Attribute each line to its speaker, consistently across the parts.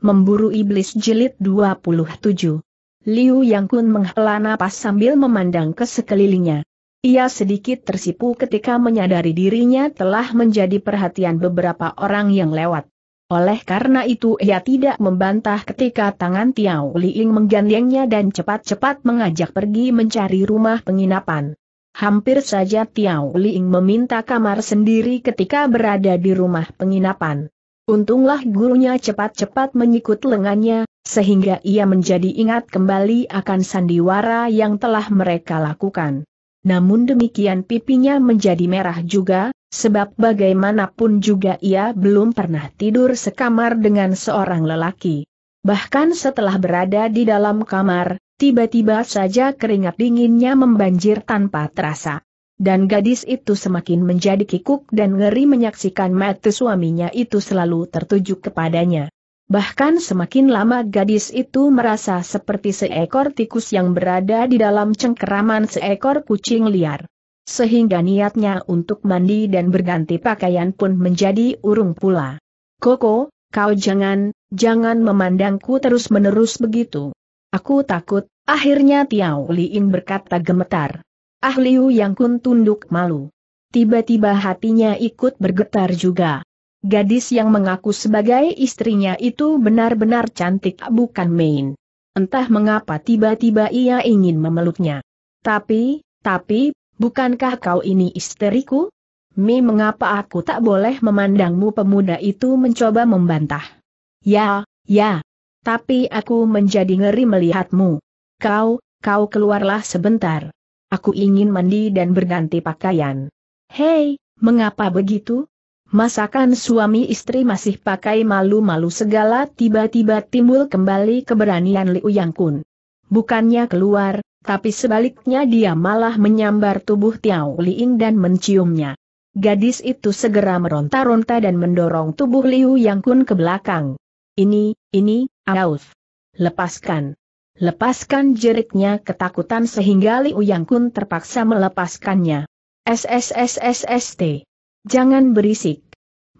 Speaker 1: Memburu Iblis Jilid 27 Liu Yang Kun menghela napas sambil memandang ke sekelilingnya. Ia sedikit tersipu ketika menyadari dirinya telah menjadi perhatian beberapa orang yang lewat. Oleh karena itu ia tidak membantah ketika tangan Tiao Liing menggandengnya dan cepat-cepat mengajak pergi mencari rumah penginapan. Hampir saja Tiao Liing meminta kamar sendiri ketika berada di rumah penginapan. Untunglah gurunya cepat-cepat menyikut lengannya, sehingga ia menjadi ingat kembali akan sandiwara yang telah mereka lakukan. Namun demikian pipinya menjadi merah juga, sebab bagaimanapun juga ia belum pernah tidur sekamar dengan seorang lelaki. Bahkan setelah berada di dalam kamar, tiba-tiba saja keringat dinginnya membanjir tanpa terasa dan gadis itu semakin menjadi kikuk dan ngeri menyaksikan mata suaminya itu selalu tertuju kepadanya. Bahkan semakin lama gadis itu merasa seperti seekor tikus yang berada di dalam cengkeraman seekor kucing liar. Sehingga niatnya untuk mandi dan berganti pakaian pun menjadi urung pula. Koko, kau jangan, jangan memandangku terus-menerus begitu. Aku takut, akhirnya Tiao Liin berkata gemetar. Ah Yang Kun tunduk malu. Tiba-tiba hatinya ikut bergetar juga. Gadis yang mengaku sebagai istrinya itu benar-benar cantik bukan main. Entah mengapa tiba-tiba ia ingin memeluknya. Tapi, tapi, bukankah kau ini istriku? Mi mengapa aku tak boleh memandangmu pemuda itu mencoba membantah. Ya, ya. Tapi aku menjadi ngeri melihatmu. Kau, kau keluarlah sebentar. Aku ingin mandi dan berganti pakaian. Hei, mengapa begitu? Masakan suami istri masih pakai malu-malu segala tiba-tiba timbul kembali keberanian Liu Yang Kun. Bukannya keluar, tapi sebaliknya dia malah menyambar tubuh Tiao Liing dan menciumnya. Gadis itu segera meronta-ronta dan mendorong tubuh Liu Yang Kun ke belakang. Ini, ini, Auf. Lepaskan. Lepaskan jeritnya ketakutan sehingga Liu Yang Kun terpaksa melepaskannya. SSSSST. Jangan berisik.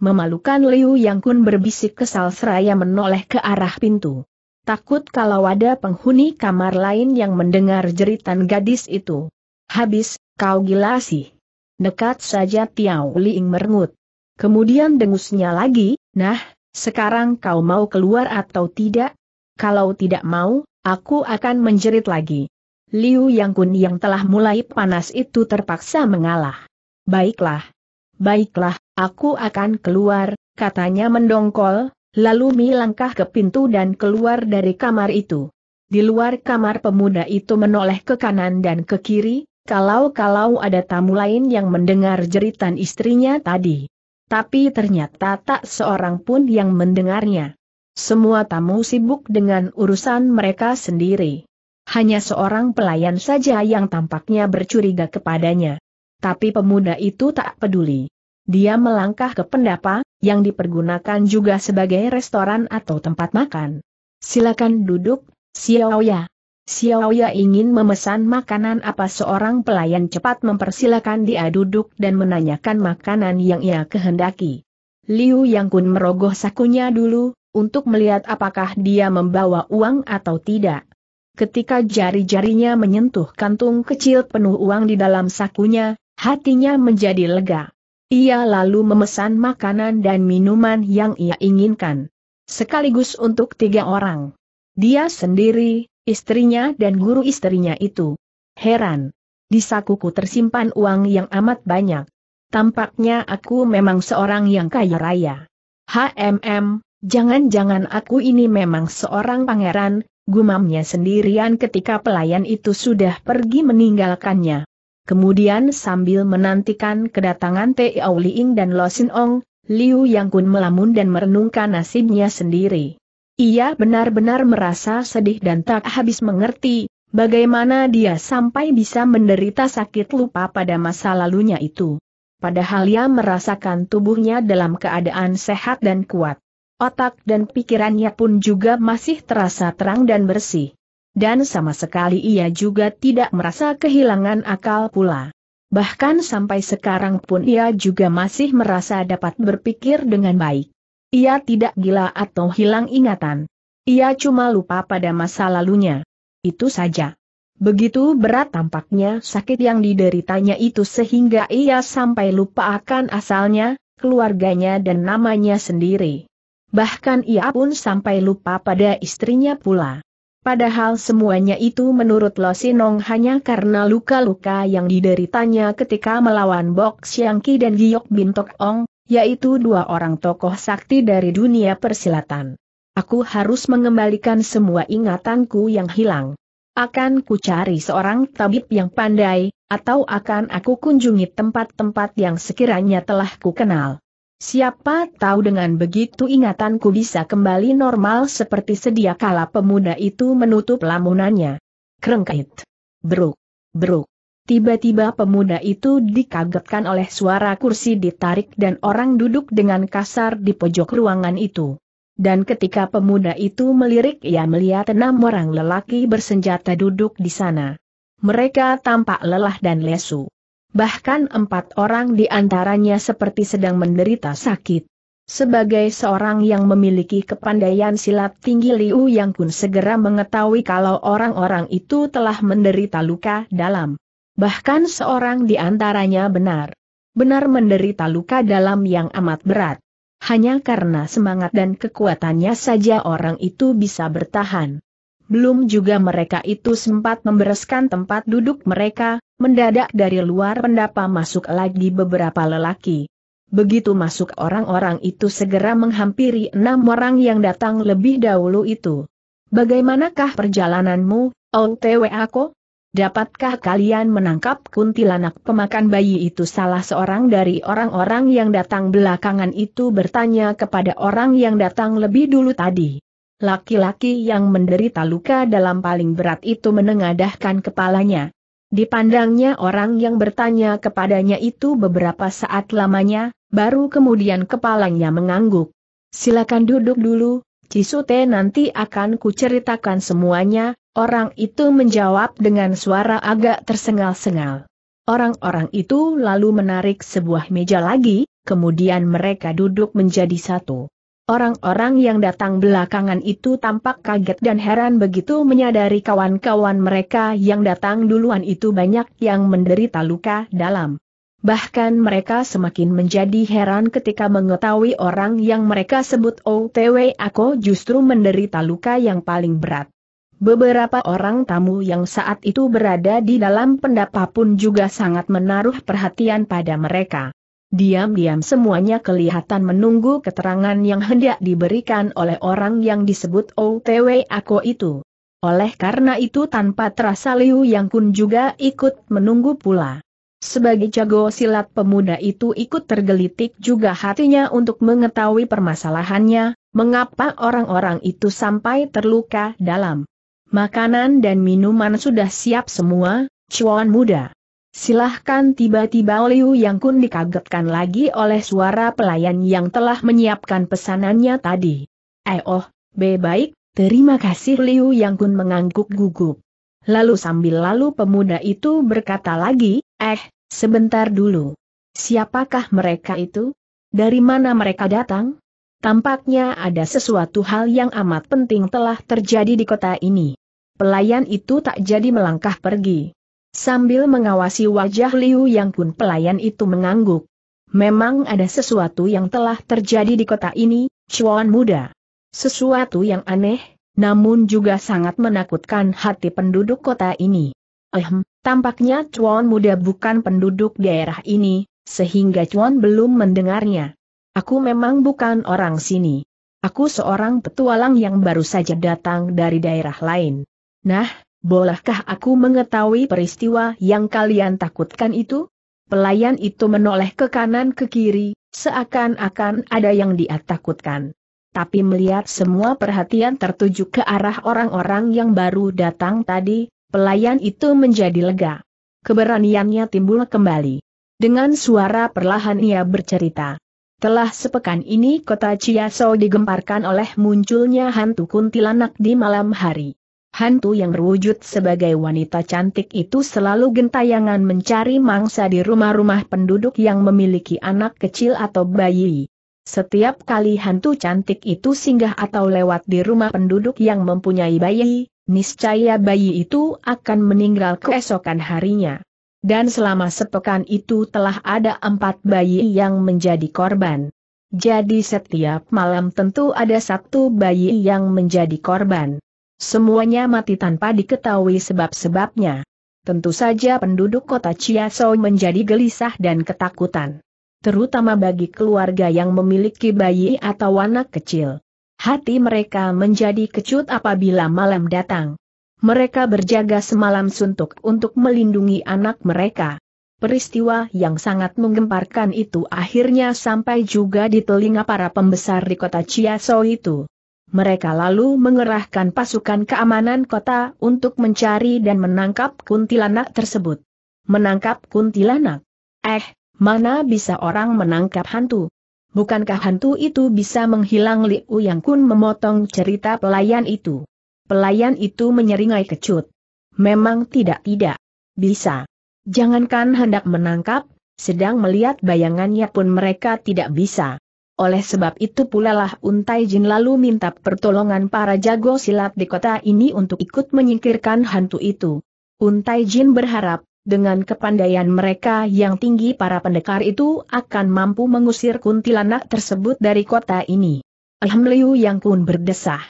Speaker 1: Memalukan Liu Yang Kun berbisik kesal seraya menoleh ke arah pintu. Takut kalau ada penghuni kamar lain yang mendengar jeritan gadis itu. Habis, kau gila sih. Nekat saja Tiao Liing merengut. Kemudian dengusnya lagi, nah, sekarang kau mau keluar atau tidak? Kalau tidak mau, Aku akan menjerit lagi. Liu Yang Kun yang telah mulai panas itu terpaksa mengalah. Baiklah. Baiklah, aku akan keluar, katanya mendongkol, lalu Mi ke pintu dan keluar dari kamar itu. Di luar kamar pemuda itu menoleh ke kanan dan ke kiri, kalau-kalau ada tamu lain yang mendengar jeritan istrinya tadi. Tapi ternyata tak seorang pun yang mendengarnya. Semua tamu sibuk dengan urusan mereka sendiri. Hanya seorang pelayan saja yang tampaknya bercuriga kepadanya. Tapi pemuda itu tak peduli. Dia melangkah ke pendapa, yang dipergunakan juga sebagai restoran atau tempat makan. Silakan duduk, Xiaoya. Xiaoya ingin memesan makanan apa seorang pelayan cepat mempersilakan dia duduk dan menanyakan makanan yang ia kehendaki. Liu Yang Kun merogoh sakunya dulu, untuk melihat apakah dia membawa uang atau tidak. Ketika jari-jarinya menyentuh kantung kecil penuh uang di dalam sakunya, hatinya menjadi lega. Ia lalu memesan makanan dan minuman yang ia inginkan. Sekaligus untuk tiga orang. Dia sendiri, istrinya dan guru istrinya itu. Heran. Di sakuku tersimpan uang yang amat banyak. Tampaknya aku memang seorang yang kaya raya. HMM, Jangan-jangan aku ini memang seorang pangeran, gumamnya sendirian ketika pelayan itu sudah pergi meninggalkannya. Kemudian sambil menantikan kedatangan Tei Auliing dan Lo Sin Ong, Liu Yang Kun melamun dan merenungkan nasibnya sendiri. Ia benar-benar merasa sedih dan tak habis mengerti, bagaimana dia sampai bisa menderita sakit lupa pada masa lalunya itu. Padahal ia merasakan tubuhnya dalam keadaan sehat dan kuat. Otak dan pikirannya pun juga masih terasa terang dan bersih. Dan sama sekali ia juga tidak merasa kehilangan akal pula. Bahkan sampai sekarang pun ia juga masih merasa dapat berpikir dengan baik. Ia tidak gila atau hilang ingatan. Ia cuma lupa pada masa lalunya. Itu saja. Begitu berat tampaknya sakit yang dideritanya itu sehingga ia sampai lupa akan asalnya, keluarganya dan namanya sendiri bahkan ia pun sampai lupa pada istrinya pula. Padahal semuanya itu menurut Lo Sinong hanya karena luka-luka yang dideritanya ketika melawan Bok Xiangqi dan Giok Bintok Ong, yaitu dua orang tokoh sakti dari dunia persilatan. Aku harus mengembalikan semua ingatanku yang hilang. Akan ku cari seorang tabib yang pandai, atau akan aku kunjungi tempat-tempat yang sekiranya telah ku kenal. Siapa tahu dengan begitu ingatanku bisa kembali normal seperti sedia kala pemuda itu menutup lamunannya. Kerengkait. Beruk. Beruk. Tiba-tiba pemuda itu dikagetkan oleh suara kursi ditarik dan orang duduk dengan kasar di pojok ruangan itu. Dan ketika pemuda itu melirik ia melihat enam orang lelaki bersenjata duduk di sana. Mereka tampak lelah dan lesu bahkan empat orang di antaranya seperti sedang menderita sakit. Sebagai seorang yang memiliki kepandaian silat tinggi Liu Yang pun segera mengetahui kalau orang-orang itu telah menderita luka dalam. Bahkan seorang di antaranya benar. Benar menderita luka dalam yang amat berat. Hanya karena semangat dan kekuatannya saja orang itu bisa bertahan. Belum juga mereka itu sempat membereskan tempat duduk mereka, mendadak dari luar pendapa masuk lagi beberapa lelaki. Begitu masuk orang-orang itu segera menghampiri enam orang yang datang lebih dahulu itu. Bagaimanakah perjalananmu, aku? Dapatkah kalian menangkap kuntilanak pemakan bayi itu? Salah seorang dari orang-orang yang datang belakangan itu bertanya kepada orang yang datang lebih dulu tadi. Laki-laki yang menderita luka dalam paling berat itu menengadahkan kepalanya. Dipandangnya orang yang bertanya kepadanya itu beberapa saat lamanya, baru kemudian kepalanya mengangguk. Silakan duduk dulu, Cisute nanti akan kuceritakan semuanya, orang itu menjawab dengan suara agak tersengal-sengal. Orang-orang itu lalu menarik sebuah meja lagi, kemudian mereka duduk menjadi satu. Orang-orang yang datang belakangan itu tampak kaget dan heran begitu menyadari kawan-kawan mereka yang datang duluan itu banyak yang menderita luka dalam. Bahkan mereka semakin menjadi heran ketika mengetahui orang yang mereka sebut OTW Ako justru menderita luka yang paling berat. Beberapa orang tamu yang saat itu berada di dalam pendapa pun juga sangat menaruh perhatian pada mereka. Diam-diam semuanya kelihatan menunggu keterangan yang hendak diberikan oleh orang yang disebut OTW Ako itu. Oleh karena itu tanpa terasa Liu Yang Kun juga ikut menunggu pula. Sebagai jago silat pemuda itu ikut tergelitik juga hatinya untuk mengetahui permasalahannya, mengapa orang-orang itu sampai terluka dalam. Makanan dan minuman sudah siap semua, cuan muda. Silahkan tiba-tiba Liu Yang Kun dikagetkan lagi oleh suara pelayan yang telah menyiapkan pesanannya tadi. Eh oh, be baik, terima kasih Liu Yang Kun mengangguk gugup. Lalu sambil lalu pemuda itu berkata lagi, eh, sebentar dulu. Siapakah mereka itu? Dari mana mereka datang? Tampaknya ada sesuatu hal yang amat penting telah terjadi di kota ini. Pelayan itu tak jadi melangkah pergi. Sambil mengawasi wajah Liu Yang pun pelayan itu mengangguk. Memang ada sesuatu yang telah terjadi di kota ini, Chuan muda. Sesuatu yang aneh, namun juga sangat menakutkan hati penduduk kota ini. Ehm, tampaknya Chuan muda bukan penduduk daerah ini, sehingga Chuan belum mendengarnya. Aku memang bukan orang sini. Aku seorang petualang yang baru saja datang dari daerah lain. Nah, bolehkah aku mengetahui peristiwa yang kalian takutkan itu? Pelayan itu menoleh ke kanan ke kiri, seakan-akan ada yang dia takutkan. Tapi melihat semua perhatian tertuju ke arah orang-orang yang baru datang tadi, pelayan itu menjadi lega. Keberaniannya timbul kembali. Dengan suara perlahan ia bercerita. Telah sepekan ini kota Chiasso digemparkan oleh munculnya hantu kuntilanak di malam hari. Hantu yang berwujud sebagai wanita cantik itu selalu gentayangan mencari mangsa di rumah-rumah penduduk yang memiliki anak kecil atau bayi. Setiap kali hantu cantik itu singgah atau lewat di rumah penduduk yang mempunyai bayi, niscaya bayi itu akan meninggal keesokan harinya. Dan selama sepekan itu telah ada empat bayi yang menjadi korban. Jadi setiap malam tentu ada satu bayi yang menjadi korban. Semuanya mati tanpa diketahui sebab-sebabnya. Tentu saja penduduk kota Chiasou menjadi gelisah dan ketakutan. Terutama bagi keluarga yang memiliki bayi atau anak kecil. Hati mereka menjadi kecut apabila malam datang. Mereka berjaga semalam suntuk untuk melindungi anak mereka. Peristiwa yang sangat menggemparkan itu akhirnya sampai juga di telinga para pembesar di kota Chiasou itu. Mereka lalu mengerahkan pasukan keamanan kota untuk mencari dan menangkap kuntilanak tersebut. Menangkap kuntilanak? Eh, mana bisa orang menangkap hantu? Bukankah hantu itu bisa menghilang Liu Yang Kun memotong cerita pelayan itu? Pelayan itu menyeringai kecut. Memang tidak-tidak. Bisa. Jangankan hendak menangkap, sedang melihat bayangannya pun mereka tidak bisa. Oleh sebab itu pula lah Untai Jin lalu minta pertolongan para jago silat di kota ini untuk ikut menyingkirkan hantu itu. Untai Jin berharap, dengan kepandaian mereka yang tinggi para pendekar itu akan mampu mengusir kuntilanak tersebut dari kota ini. Alhamdulillah Yang Kun berdesah.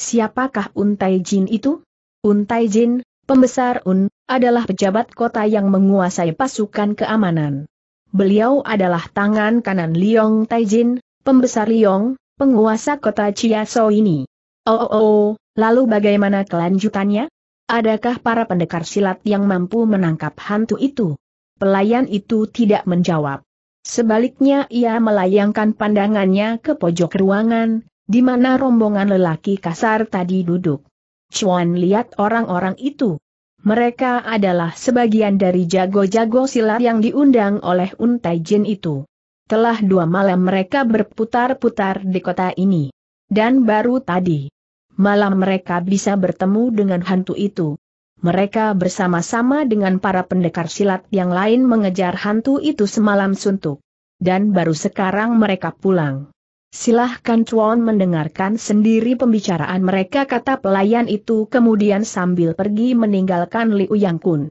Speaker 1: Siapakah Untai Jin itu? Untai Jin, pembesar Un, adalah pejabat kota yang menguasai pasukan keamanan. Beliau adalah tangan kanan Liong Taijin, pembesar Liong, penguasa kota So ini. Oh, oh, oh, lalu bagaimana kelanjutannya? Adakah para pendekar silat yang mampu menangkap hantu itu? Pelayan itu tidak menjawab. Sebaliknya ia melayangkan pandangannya ke pojok ruangan, di mana rombongan lelaki kasar tadi duduk. Chuan lihat orang-orang itu. Mereka adalah sebagian dari jago-jago silat yang diundang oleh Untai Jin itu. Telah dua malam mereka berputar-putar di kota ini. Dan baru tadi. Malam mereka bisa bertemu dengan hantu itu. Mereka bersama-sama dengan para pendekar silat yang lain mengejar hantu itu semalam suntuk. Dan baru sekarang mereka pulang. Silahkan Chuan mendengarkan sendiri pembicaraan mereka kata pelayan itu kemudian sambil pergi meninggalkan Liu Yang Kun.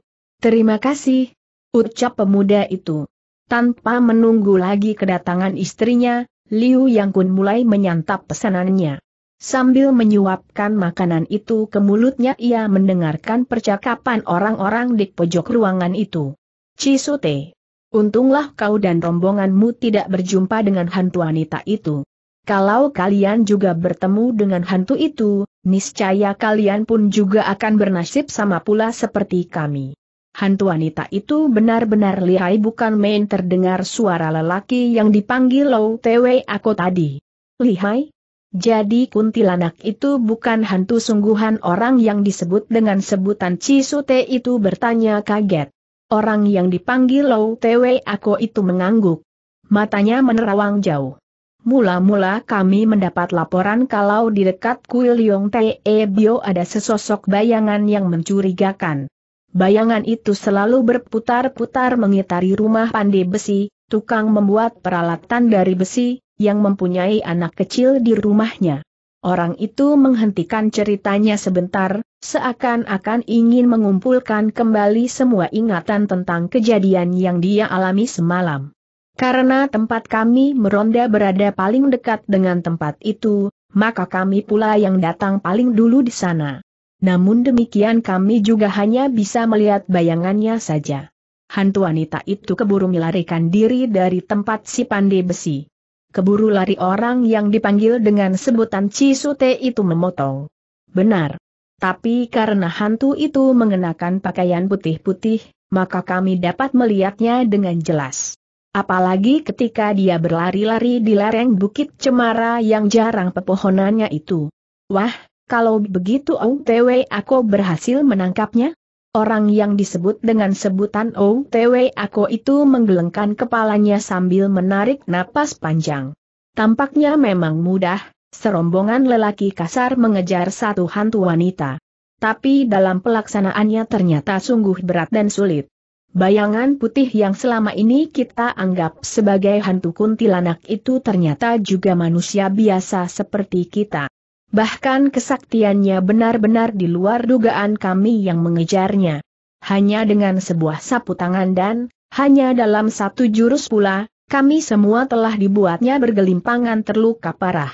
Speaker 1: Terima kasih, ucap pemuda itu. Tanpa menunggu lagi kedatangan istrinya, Liu Yang Kun mulai menyantap pesanannya. Sambil menyuapkan makanan itu ke mulutnya ia mendengarkan percakapan orang-orang di pojok ruangan itu. Cisute. Untunglah kau dan rombonganmu tidak berjumpa dengan hantu wanita itu. Kalau kalian juga bertemu dengan hantu itu, niscaya kalian pun juga akan bernasib sama pula seperti kami. Hantu wanita itu benar-benar lihai bukan main terdengar suara lelaki yang dipanggil Low Tewe aku tadi. Lihai? Jadi kuntilanak itu bukan hantu sungguhan orang yang disebut dengan sebutan Cisute itu bertanya kaget. Orang yang dipanggil Low Tewe aku itu mengangguk. Matanya menerawang jauh. Mula-mula kami mendapat laporan kalau di dekat kuil Yong Te Bio ada sesosok bayangan yang mencurigakan. Bayangan itu selalu berputar-putar mengitari rumah pandai besi, tukang membuat peralatan dari besi, yang mempunyai anak kecil di rumahnya. Orang itu menghentikan ceritanya sebentar, seakan-akan ingin mengumpulkan kembali semua ingatan tentang kejadian yang dia alami semalam. Karena tempat kami meronda berada paling dekat dengan tempat itu, maka kami pula yang datang paling dulu di sana. Namun demikian kami juga hanya bisa melihat bayangannya saja. Hantu wanita itu keburu melarikan diri dari tempat si pandai besi. Keburu lari orang yang dipanggil dengan sebutan Cisute itu memotong. Benar. Tapi karena hantu itu mengenakan pakaian putih-putih, maka kami dapat melihatnya dengan jelas. Apalagi ketika dia berlari-lari di lereng Bukit Cemara yang jarang pepohonannya itu. Wah, kalau begitu OTW aku berhasil menangkapnya? Orang yang disebut dengan sebutan OTW aku itu menggelengkan kepalanya sambil menarik napas panjang. Tampaknya memang mudah, serombongan lelaki kasar mengejar satu hantu wanita. Tapi dalam pelaksanaannya ternyata sungguh berat dan sulit. Bayangan putih yang selama ini kita anggap sebagai hantu kuntilanak itu ternyata juga manusia biasa seperti kita. Bahkan kesaktiannya benar-benar di luar dugaan kami yang mengejarnya. Hanya dengan sebuah sapu tangan dan, hanya dalam satu jurus pula, kami semua telah dibuatnya bergelimpangan terluka parah.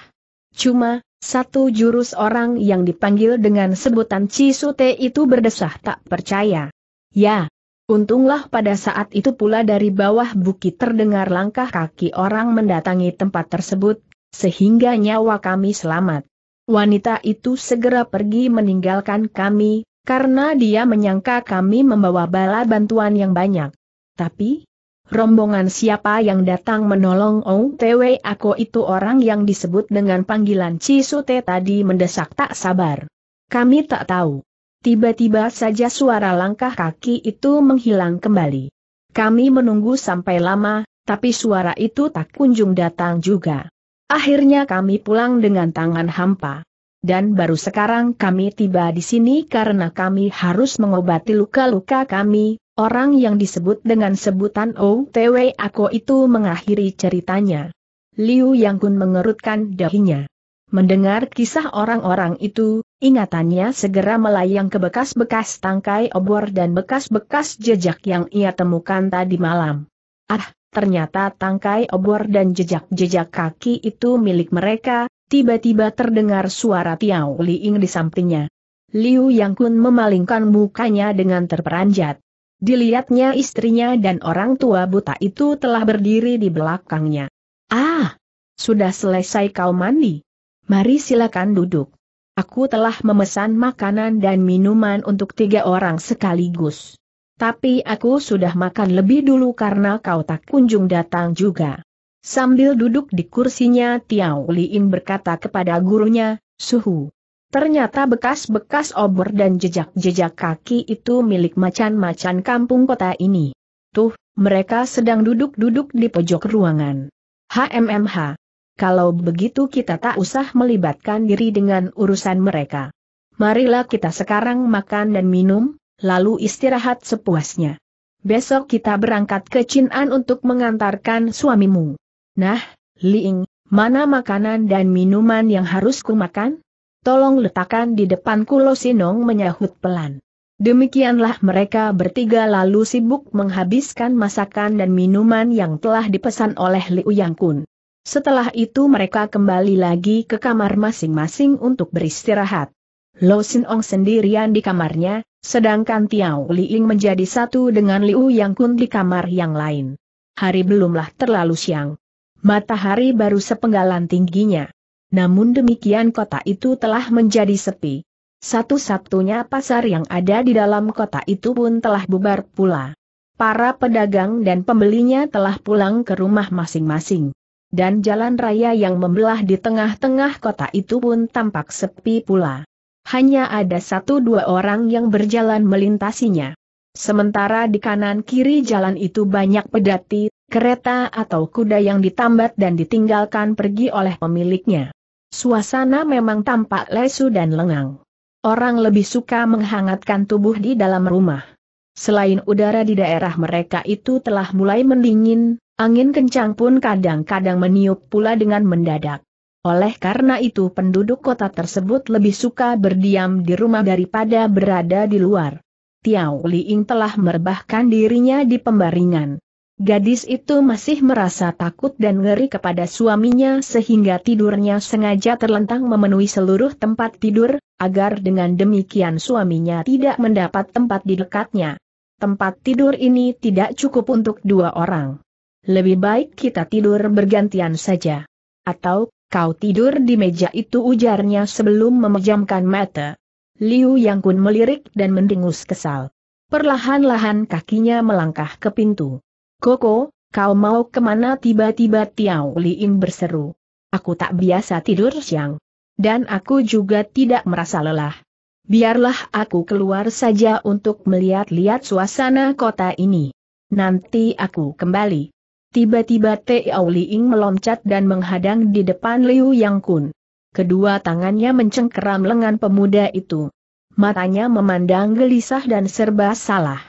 Speaker 1: Cuma, satu jurus orang yang dipanggil dengan sebutan Cisute itu berdesah tak percaya. Ya, untunglah pada saat itu pula dari bawah bukit terdengar langkah kaki orang mendatangi tempat tersebut, sehingga nyawa kami selamat. Wanita itu segera pergi meninggalkan kami, karena dia menyangka kami membawa bala bantuan yang banyak. Tapi, rombongan siapa yang datang menolong Ong Tewe Ako itu orang yang disebut dengan panggilan Cisute tadi mendesak tak sabar. Kami tak tahu. Tiba-tiba saja suara langkah kaki itu menghilang kembali. Kami menunggu sampai lama, tapi suara itu tak kunjung datang juga. Akhirnya kami pulang dengan tangan hampa. Dan baru sekarang kami tiba di sini karena kami harus mengobati luka-luka kami, orang yang disebut dengan sebutan OTW aku itu mengakhiri ceritanya. Liu Yang Kun mengerutkan dahinya. Mendengar kisah orang-orang itu, ingatannya segera melayang ke bekas-bekas tangkai obor dan bekas-bekas jejak yang ia temukan tadi malam. Ah, ternyata tangkai obor dan jejak-jejak kaki itu milik mereka, tiba-tiba terdengar suara Tiao Liing di sampingnya. Liu Yang Kun memalingkan mukanya dengan terperanjat. Dilihatnya istrinya dan orang tua buta itu telah berdiri di belakangnya. Ah! Sudah selesai kau mandi? Mari silakan duduk. Aku telah memesan makanan dan minuman untuk tiga orang sekaligus. Tapi aku sudah makan lebih dulu karena kau tak kunjung datang juga. Sambil duduk di kursinya Tiao Liin berkata kepada gurunya, Suhu. Ternyata bekas-bekas obor dan jejak-jejak kaki itu milik macan-macan kampung kota ini. Tuh, mereka sedang duduk-duduk di pojok ruangan. HMMH. Kalau begitu kita tak usah melibatkan diri dengan urusan mereka. Marilah kita sekarang makan dan minum, lalu istirahat sepuasnya. Besok kita berangkat ke Chin'an untuk mengantarkan suamimu. Nah, Liing, mana makanan dan minuman yang harus kumakan? Tolong letakkan di depanku Lo Sinong menyahut pelan. Demikianlah mereka bertiga lalu sibuk menghabiskan masakan dan minuman yang telah dipesan oleh Liu Yangkun. Setelah itu mereka kembali lagi ke kamar masing-masing untuk beristirahat. Lo Sinong sendirian di kamarnya, Sedangkan Tiao Liing menjadi satu dengan Liu Yang Kun di kamar yang lain. Hari belumlah terlalu siang. Matahari baru sepenggalan tingginya. Namun demikian kota itu telah menjadi sepi. Satu-satunya pasar yang ada di dalam kota itu pun telah bubar pula. Para pedagang dan pembelinya telah pulang ke rumah masing-masing. Dan jalan raya yang membelah di tengah-tengah kota itu pun tampak sepi pula hanya ada satu dua orang yang berjalan melintasinya. Sementara di kanan kiri jalan itu banyak pedati, kereta atau kuda yang ditambat dan ditinggalkan pergi oleh pemiliknya. Suasana memang tampak lesu dan lengang. Orang lebih suka menghangatkan tubuh di dalam rumah. Selain udara di daerah mereka itu telah mulai mendingin, angin kencang pun kadang-kadang meniup pula dengan mendadak. Oleh karena itu penduduk kota tersebut lebih suka berdiam di rumah daripada berada di luar. Tiao Liing telah merebahkan dirinya di pembaringan. Gadis itu masih merasa takut dan ngeri kepada suaminya sehingga tidurnya sengaja terlentang memenuhi seluruh tempat tidur, agar dengan demikian suaminya tidak mendapat tempat di dekatnya. Tempat tidur ini tidak cukup untuk dua orang. Lebih baik kita tidur bergantian saja. Atau Kau tidur di meja itu ujarnya sebelum memejamkan mata. Liu Yang Kun melirik dan mendengus kesal. Perlahan-lahan kakinya melangkah ke pintu. Koko, kau mau kemana tiba-tiba Tiao Liin berseru. Aku tak biasa tidur siang. Dan aku juga tidak merasa lelah. Biarlah aku keluar saja untuk melihat-lihat suasana kota ini. Nanti aku kembali. Tiba-tiba Tiao Liing meloncat dan menghadang di depan Liu Yang Kun. Kedua tangannya mencengkeram lengan pemuda itu. Matanya memandang gelisah dan serba salah.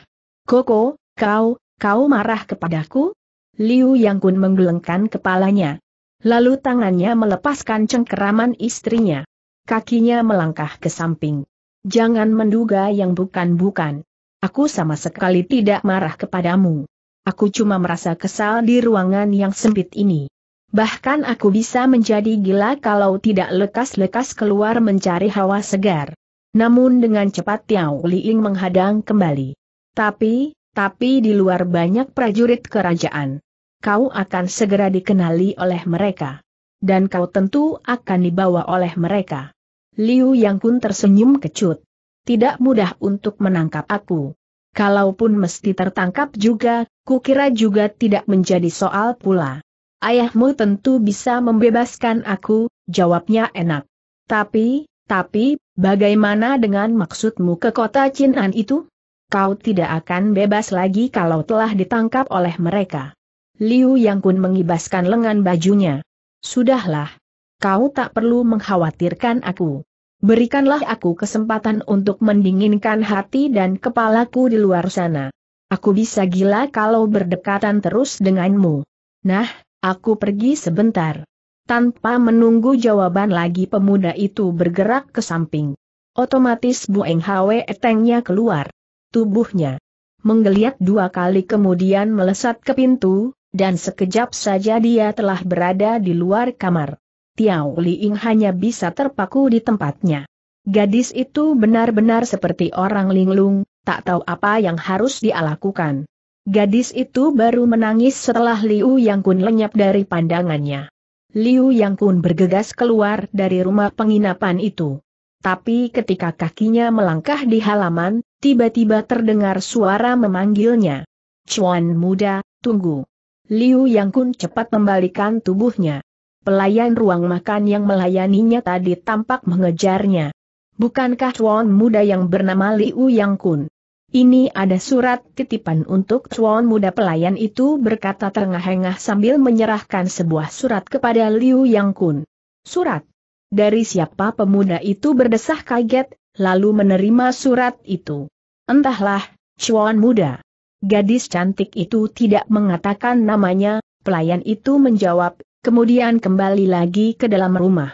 Speaker 1: Koko, kau, kau marah kepadaku? Liu Yang Kun menggelengkan kepalanya. Lalu tangannya melepaskan cengkeraman istrinya. Kakinya melangkah ke samping. Jangan menduga yang bukan-bukan. Aku sama sekali tidak marah kepadamu aku cuma merasa kesal di ruangan yang sempit ini. Bahkan aku bisa menjadi gila kalau tidak lekas-lekas keluar mencari hawa segar. Namun dengan cepat Tiao Liing menghadang kembali. Tapi, tapi di luar banyak prajurit kerajaan. Kau akan segera dikenali oleh mereka. Dan kau tentu akan dibawa oleh mereka. Liu Yang Kun tersenyum kecut. Tidak mudah untuk menangkap aku kalaupun mesti tertangkap juga, kukira juga tidak menjadi soal pula. Ayahmu tentu bisa membebaskan aku, jawabnya enak. Tapi, tapi, bagaimana dengan maksudmu ke kota Cinan itu? Kau tidak akan bebas lagi kalau telah ditangkap oleh mereka. Liu Yang Kun mengibaskan lengan bajunya. Sudahlah. Kau tak perlu mengkhawatirkan aku. Berikanlah aku kesempatan untuk mendinginkan hati dan kepalaku di luar sana. Aku bisa gila kalau berdekatan terus denganmu. Nah, aku pergi sebentar. Tanpa menunggu jawaban lagi pemuda itu bergerak ke samping. Otomatis Bu Eng Hwe etengnya keluar. Tubuhnya menggeliat dua kali kemudian melesat ke pintu, dan sekejap saja dia telah berada di luar kamar. Tiao Liing hanya bisa terpaku di tempatnya. Gadis itu benar-benar seperti orang linglung, tak tahu apa yang harus dia lakukan. Gadis itu baru menangis setelah Liu Yang Kun lenyap dari pandangannya. Liu Yang Kun bergegas keluar dari rumah penginapan itu. Tapi ketika kakinya melangkah di halaman, tiba-tiba terdengar suara memanggilnya. Cuan muda, tunggu. Liu Yang Kun cepat membalikan tubuhnya pelayan ruang makan yang melayaninya tadi tampak mengejarnya. Bukankah Chuan muda yang bernama Liu Yang Kun? Ini ada surat titipan untuk Chuan muda pelayan itu berkata terengah-engah sambil menyerahkan sebuah surat kepada Liu Yang Kun. Surat? Dari siapa pemuda itu berdesah kaget, lalu menerima surat itu. Entahlah, Chuan muda. Gadis cantik itu tidak mengatakan namanya, pelayan itu menjawab, kemudian kembali lagi ke dalam rumah.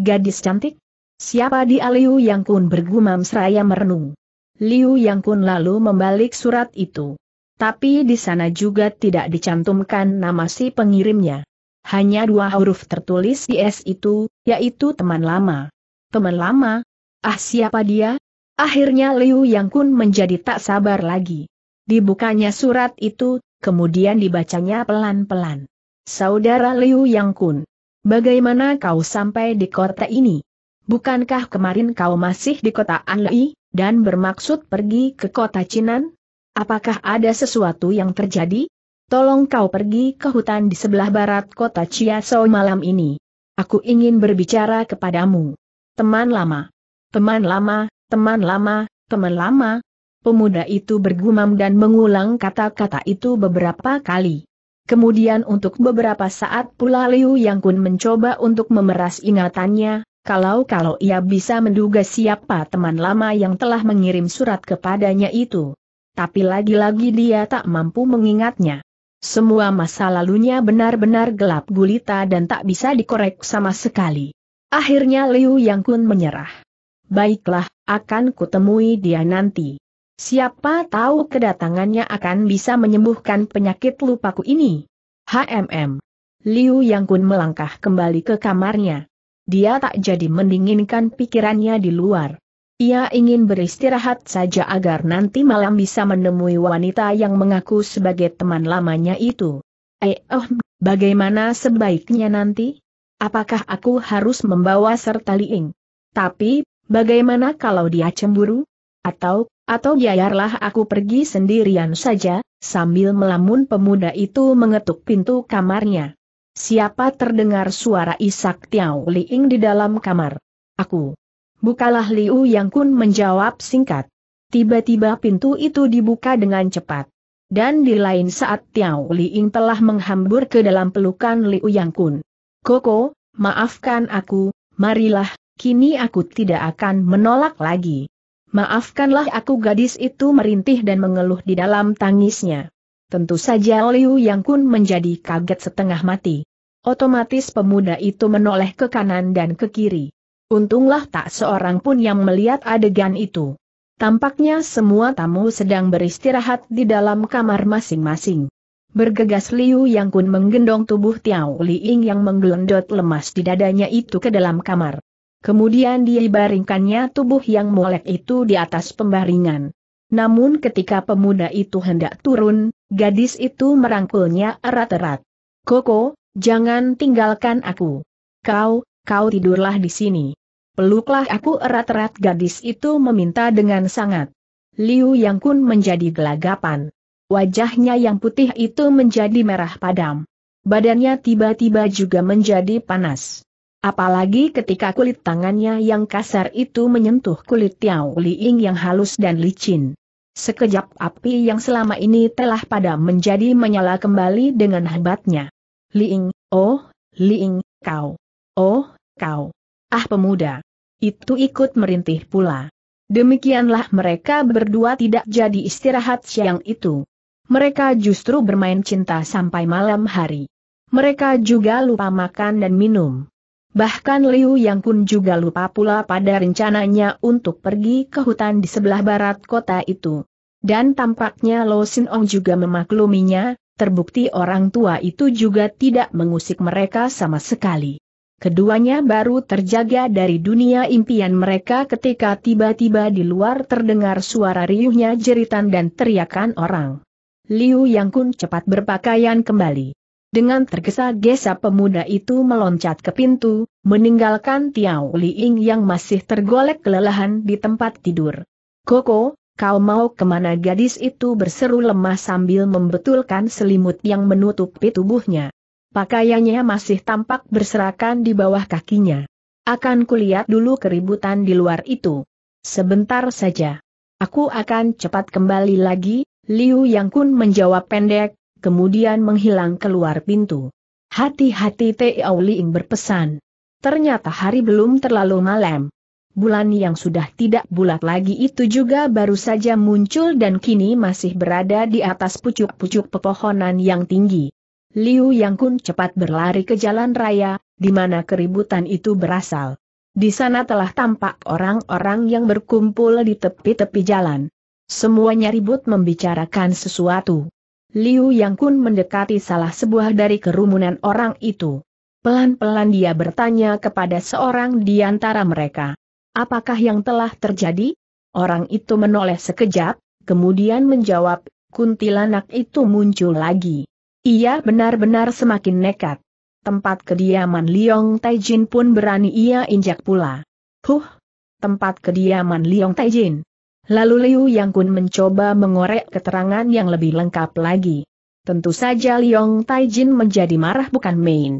Speaker 1: Gadis cantik? Siapa dia Liu Yang Kun bergumam seraya merenung. Liu Yang Kun lalu membalik surat itu. Tapi di sana juga tidak dicantumkan nama si pengirimnya. Hanya dua huruf tertulis di S itu, yaitu teman lama. Teman lama? Ah siapa dia? Akhirnya Liu Yang Kun menjadi tak sabar lagi. Dibukanya surat itu, kemudian dibacanya pelan-pelan. Saudara Liu Yang Kun. Bagaimana kau sampai di kota ini? Bukankah kemarin kau masih di kota Anlai, dan bermaksud pergi ke kota Chinan? Apakah ada sesuatu yang terjadi? Tolong kau pergi ke hutan di sebelah barat kota Chiasso malam ini. Aku ingin berbicara kepadamu. Teman lama. Teman lama, teman lama, teman lama. Pemuda itu bergumam dan mengulang kata-kata itu beberapa kali. Kemudian untuk beberapa saat pula Liu Yang Kun mencoba untuk memeras ingatannya, kalau-kalau ia bisa menduga siapa teman lama yang telah mengirim surat kepadanya itu. Tapi lagi-lagi dia tak mampu mengingatnya. Semua masa lalunya benar-benar gelap gulita dan tak bisa dikorek sama sekali. Akhirnya Liu Yang Kun menyerah. Baiklah, akan kutemui dia nanti. Siapa tahu kedatangannya akan bisa menyembuhkan penyakit lupaku ini. HMM. Liu Yang Kun melangkah kembali ke kamarnya. Dia tak jadi mendinginkan pikirannya di luar. Ia ingin beristirahat saja agar nanti malam bisa menemui wanita yang mengaku sebagai teman lamanya itu. Eh, oh, bagaimana sebaiknya nanti? Apakah aku harus membawa serta Liing? Tapi, bagaimana kalau dia cemburu? Atau, atau biarlah aku pergi sendirian saja, sambil melamun pemuda itu mengetuk pintu kamarnya. Siapa terdengar suara Isak Tiao Liing di dalam kamar? Aku. Bukalah Liu Yang Kun menjawab singkat. Tiba-tiba pintu itu dibuka dengan cepat. Dan di lain saat Tiao Liing telah menghambur ke dalam pelukan Liu Yang Kun. Koko, maafkan aku, marilah, kini aku tidak akan menolak lagi. Maafkanlah aku gadis itu merintih dan mengeluh di dalam tangisnya. Tentu saja Liu Yang Kun menjadi kaget setengah mati. Otomatis pemuda itu menoleh ke kanan dan ke kiri. Untunglah tak seorang pun yang melihat adegan itu. Tampaknya semua tamu sedang beristirahat di dalam kamar masing-masing. Bergegas Liu Yang Kun menggendong tubuh Tiao Ying yang menggelendot lemas di dadanya itu ke dalam kamar. Kemudian dia baringkannya tubuh yang molek itu di atas pembaringan. Namun ketika pemuda itu hendak turun, gadis itu merangkulnya erat-erat. Koko, jangan tinggalkan aku. Kau, kau tidurlah di sini. Peluklah aku erat-erat gadis itu meminta dengan sangat. Liu Yang Kun menjadi gelagapan. Wajahnya yang putih itu menjadi merah padam. Badannya tiba-tiba juga menjadi panas. Apalagi ketika kulit tangannya yang kasar itu menyentuh kulit Tiao Ying yang halus dan licin. Sekejap api yang selama ini telah pada menjadi menyala kembali dengan hebatnya. Li Ying, oh, Li Ying, kau. Oh, kau. Ah pemuda. Itu ikut merintih pula. Demikianlah mereka berdua tidak jadi istirahat siang itu. Mereka justru bermain cinta sampai malam hari. Mereka juga lupa makan dan minum. Bahkan Liu Yang Kun juga lupa pula pada rencananya untuk pergi ke hutan di sebelah barat kota itu. Dan tampaknya Lo Sin Ong juga memakluminya, terbukti orang tua itu juga tidak mengusik mereka sama sekali. Keduanya baru terjaga dari dunia impian mereka ketika tiba-tiba di luar terdengar suara riuhnya jeritan dan teriakan orang. Liu Yang Kun cepat berpakaian kembali. Dengan tergesa-gesa pemuda itu meloncat ke pintu, meninggalkan Tiao Liing yang masih tergolek kelelahan di tempat tidur. Koko, kau mau kemana gadis itu berseru lemah sambil membetulkan selimut yang menutupi tubuhnya. Pakaiannya masih tampak berserakan di bawah kakinya. Akan kulihat dulu keributan di luar itu. Sebentar saja. Aku akan cepat kembali lagi, Liu Yang Kun menjawab pendek, kemudian menghilang keluar pintu. Hati-hati Teo Ling berpesan. Ternyata hari belum terlalu malam. Bulan yang sudah tidak bulat lagi itu juga baru saja muncul dan kini masih berada di atas pucuk-pucuk pepohonan yang tinggi. Liu Yang Kun cepat berlari ke jalan raya, di mana keributan itu berasal. Di sana telah tampak orang-orang yang berkumpul di tepi-tepi jalan. Semuanya ribut membicarakan sesuatu. Liu Yang Kun mendekati salah sebuah dari kerumunan orang itu. Pelan-pelan dia bertanya kepada seorang di antara mereka. Apakah yang telah terjadi? Orang itu menoleh sekejap, kemudian menjawab, kuntilanak itu muncul lagi. Ia benar-benar semakin nekat. Tempat kediaman Liong Taijin pun berani ia injak pula. Huh! Tempat kediaman Liong Taijin. Lalu Liu Yang Kun mencoba mengorek keterangan yang lebih lengkap lagi. Tentu saja Liong Taijin menjadi marah bukan main.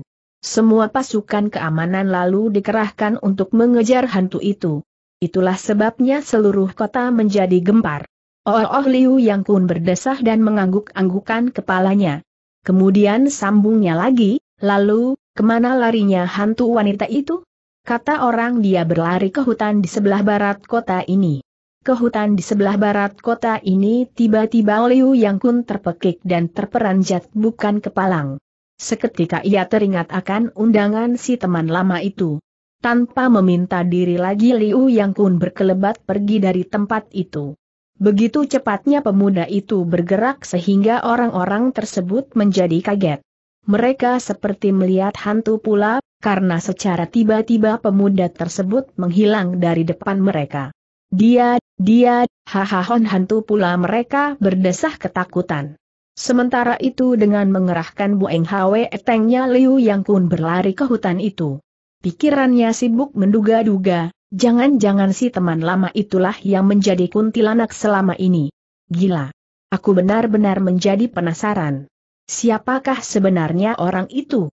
Speaker 1: Semua pasukan keamanan lalu dikerahkan untuk mengejar hantu itu. Itulah sebabnya seluruh kota menjadi gempar. Oh, oh Liu Yang Kun berdesah dan mengangguk-anggukan kepalanya. Kemudian sambungnya lagi, lalu, kemana larinya hantu wanita itu? Kata orang dia berlari ke hutan di sebelah barat kota ini ke hutan di sebelah barat kota ini tiba-tiba Liu Yang Kun terpekik dan terperanjat bukan kepalang. Seketika ia teringat akan undangan si teman lama itu. Tanpa meminta diri lagi Liu Yang Kun berkelebat pergi dari tempat itu. Begitu cepatnya pemuda itu bergerak sehingga orang-orang tersebut menjadi kaget. Mereka seperti melihat hantu pula, karena secara tiba-tiba pemuda tersebut menghilang dari depan mereka. Dia, dia, hahahon hantu pula mereka berdesah ketakutan. Sementara itu dengan mengerahkan Bueng Hwe etengnya Liu Yang Kun berlari ke hutan itu. Pikirannya sibuk menduga-duga, jangan-jangan si teman lama itulah yang menjadi kuntilanak selama ini. Gila. Aku benar-benar menjadi penasaran. Siapakah sebenarnya orang itu?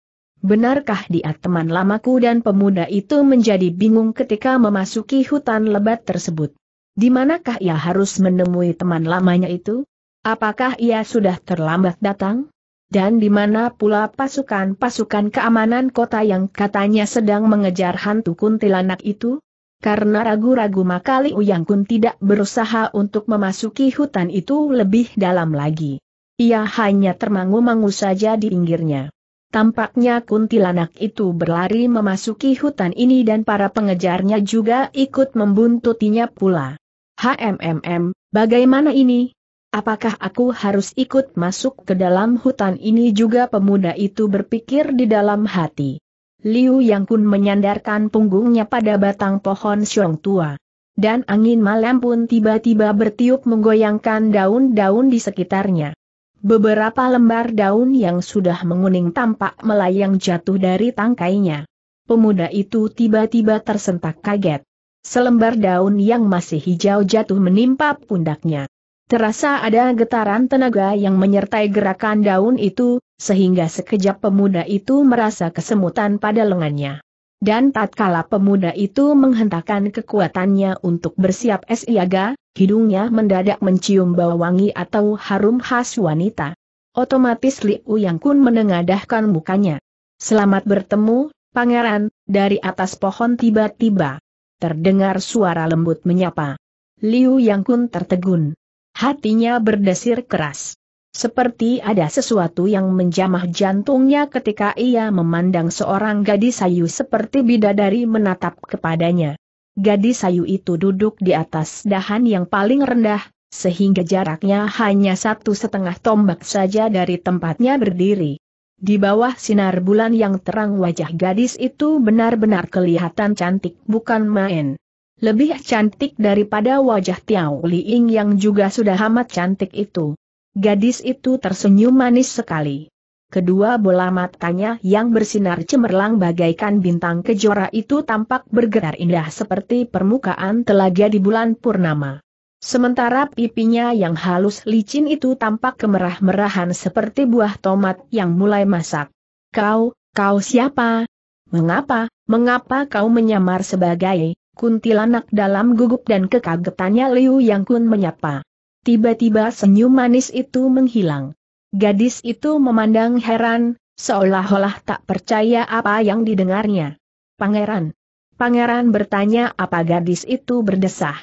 Speaker 1: Benarkah dia teman lamaku dan pemuda itu menjadi bingung ketika memasuki hutan lebat tersebut? Di manakah ia harus menemui teman lamanya itu? Apakah ia sudah terlambat datang? Dan di mana pula pasukan-pasukan keamanan kota yang katanya sedang mengejar hantu kuntilanak itu? Karena ragu-ragu maka Liu Yang Kun tidak berusaha untuk memasuki hutan itu lebih dalam lagi. Ia hanya termangu-mangu saja di pinggirnya. Tampaknya kuntilanak itu berlari memasuki hutan ini dan para pengejarnya juga ikut membuntutinya pula. HMMM, bagaimana ini? Apakah aku harus ikut masuk ke dalam hutan ini juga pemuda itu berpikir di dalam hati. Liu Yang Kun menyandarkan punggungnya pada batang pohon siong tua. Dan angin malam pun tiba-tiba bertiup menggoyangkan daun-daun di sekitarnya. Beberapa lembar daun yang sudah menguning tampak melayang jatuh dari tangkainya. Pemuda itu tiba-tiba tersentak kaget. Selembar daun yang masih hijau jatuh menimpa pundaknya. Terasa ada getaran tenaga yang menyertai gerakan daun itu, sehingga sekejap pemuda itu merasa kesemutan pada lengannya. Dan tatkala pemuda itu menghentakkan kekuatannya untuk bersiap siaga, hidungnya mendadak mencium bau wangi atau harum khas wanita. Otomatis Liu Yang Kun menengadahkan mukanya. Selamat bertemu, pangeran, dari atas pohon tiba-tiba. Terdengar suara lembut menyapa. Liu Yang Kun tertegun. Hatinya berdesir keras. Seperti ada sesuatu yang menjamah jantungnya ketika ia memandang seorang gadis sayu seperti bidadari menatap kepadanya. Gadis sayu itu duduk di atas dahan yang paling rendah, sehingga jaraknya hanya satu setengah tombak saja dari tempatnya berdiri. Di bawah sinar bulan yang terang wajah gadis itu benar-benar kelihatan cantik bukan main. Lebih cantik daripada wajah Tiao Li Ying yang juga sudah amat cantik itu. Gadis itu tersenyum manis sekali. Kedua bola matanya yang bersinar cemerlang bagaikan bintang kejora itu tampak bergerak indah seperti permukaan telaga di bulan purnama. Sementara pipinya yang halus licin itu tampak kemerah-merahan seperti buah tomat yang mulai masak. Kau, kau siapa? Mengapa, mengapa kau menyamar sebagai kuntilanak dalam gugup dan kekagetannya Liu Yang Kun menyapa. Tiba-tiba senyum manis itu menghilang. Gadis itu memandang heran, seolah-olah tak percaya apa yang didengarnya. Pangeran. Pangeran bertanya apa gadis itu berdesah.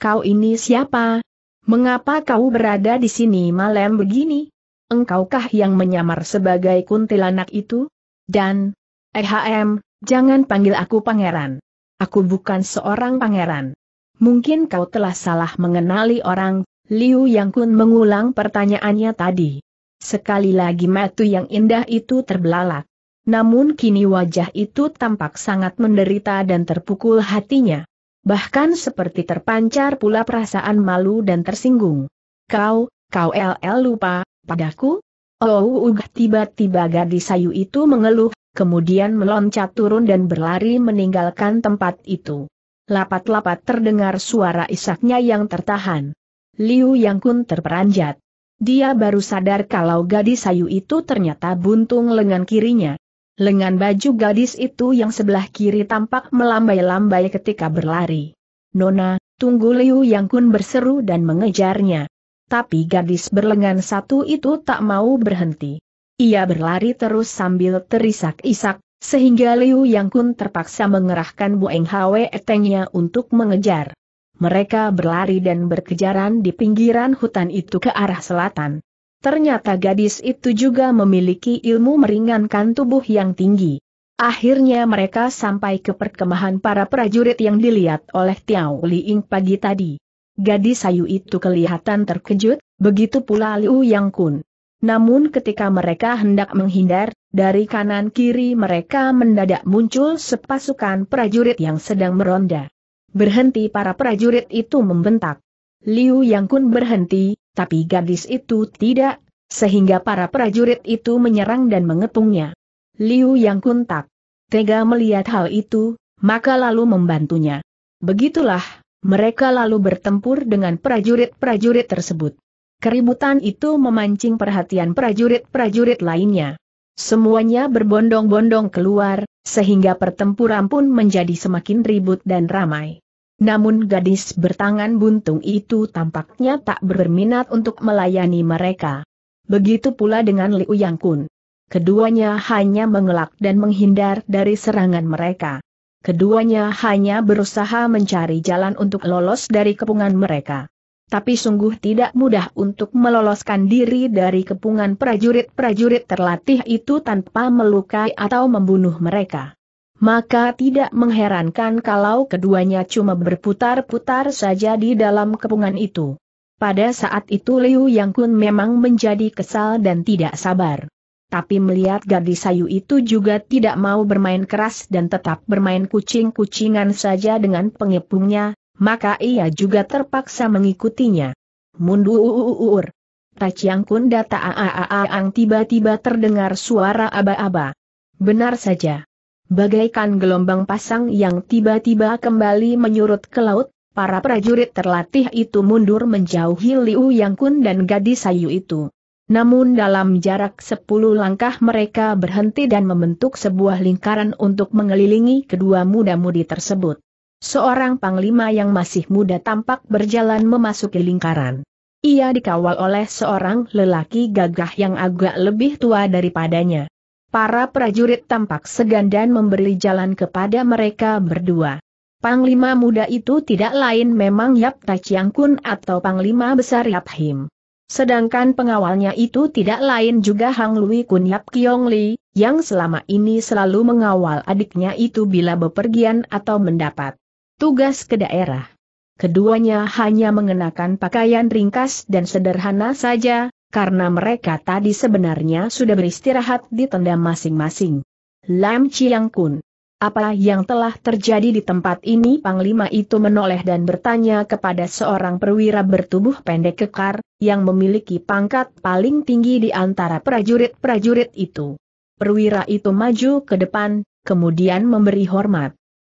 Speaker 1: Kau ini siapa? Mengapa kau berada di sini malam begini? Engkaukah yang menyamar sebagai kuntilanak itu? Dan, ehm, jangan panggil aku pangeran. Aku bukan seorang pangeran. Mungkin kau telah salah mengenali orang, Liu Yang Kun mengulang pertanyaannya tadi. Sekali lagi matu yang indah itu terbelalak. Namun kini wajah itu tampak sangat menderita dan terpukul hatinya. Bahkan seperti terpancar pula perasaan malu dan tersinggung. Kau, kau LL lupa, padaku? Oh, tiba-tiba gadis sayu itu mengeluh, kemudian meloncat turun dan berlari meninggalkan tempat itu. Lapat-lapat terdengar suara isaknya yang tertahan. Liu Yang Kun terperanjat. Dia baru sadar kalau gadis sayu itu ternyata buntung lengan kirinya. Lengan baju gadis itu yang sebelah kiri tampak melambai-lambai ketika berlari. Nona, tunggu Liu Yang Kun berseru dan mengejarnya. Tapi gadis berlengan satu itu tak mau berhenti. Ia berlari terus sambil terisak-isak, sehingga Liu Yang Kun terpaksa mengerahkan Bu Eng Hwe Etengnya untuk mengejar mereka berlari dan berkejaran di pinggiran hutan itu ke arah selatan. Ternyata gadis itu juga memiliki ilmu meringankan tubuh yang tinggi. Akhirnya mereka sampai ke perkemahan para prajurit yang dilihat oleh Tiao Liing pagi tadi. Gadis sayu itu kelihatan terkejut, begitu pula Liu Yang Kun. Namun ketika mereka hendak menghindar, dari kanan kiri mereka mendadak muncul sepasukan prajurit yang sedang meronda. Berhenti para prajurit itu membentak. Liu Yang Kun berhenti, tapi gadis itu tidak, sehingga para prajurit itu menyerang dan mengepungnya. Liu Yang Kun tak tega melihat hal itu, maka lalu membantunya. Begitulah, mereka lalu bertempur dengan prajurit-prajurit tersebut. Keributan itu memancing perhatian prajurit-prajurit lainnya. Semuanya berbondong-bondong keluar, sehingga pertempuran pun menjadi semakin ribut dan ramai. Namun gadis bertangan buntung itu tampaknya tak berminat untuk melayani mereka. Begitu pula dengan Liu Yang Kun. Keduanya hanya mengelak dan menghindar dari serangan mereka. Keduanya hanya berusaha mencari jalan untuk lolos dari kepungan mereka. Tapi sungguh tidak mudah untuk meloloskan diri dari kepungan prajurit-prajurit terlatih itu tanpa melukai atau membunuh mereka maka tidak mengherankan kalau keduanya cuma berputar-putar saja di dalam kepungan itu. Pada saat itu Liu Yang Kun memang menjadi kesal dan tidak sabar. Tapi melihat gadis sayu itu juga tidak mau bermain keras dan tetap bermain kucing-kucingan saja dengan pengepungnya, maka ia juga terpaksa mengikutinya. Munduuuur. Tachiang Kun data aaaang tiba-tiba terdengar suara aba-aba. Benar saja bagaikan gelombang pasang yang tiba-tiba kembali menyurut ke laut, para prajurit terlatih itu mundur menjauhi Liu Yang Kun dan gadis sayu itu. Namun dalam jarak sepuluh langkah mereka berhenti dan membentuk sebuah lingkaran untuk mengelilingi kedua muda-mudi tersebut. Seorang panglima yang masih muda tampak berjalan memasuki lingkaran. Ia dikawal oleh seorang lelaki gagah yang agak lebih tua daripadanya. Para prajurit tampak segan dan memberi jalan kepada mereka berdua. Panglima muda itu tidak lain memang Yap Tachiang Kun atau Panglima Besar Yap Him. Sedangkan pengawalnya itu tidak lain juga Hang Lui Kun Yap Kiong Li, yang selama ini selalu mengawal adiknya itu bila bepergian atau mendapat tugas ke daerah. Keduanya hanya mengenakan pakaian ringkas dan sederhana saja, karena mereka tadi sebenarnya sudah beristirahat di tenda masing-masing. Lam Chiang Kun. Apa yang telah terjadi di tempat ini? Panglima itu menoleh dan bertanya kepada seorang perwira bertubuh pendek kekar, yang memiliki pangkat paling tinggi di antara prajurit-prajurit itu. Perwira itu maju ke depan, kemudian memberi hormat.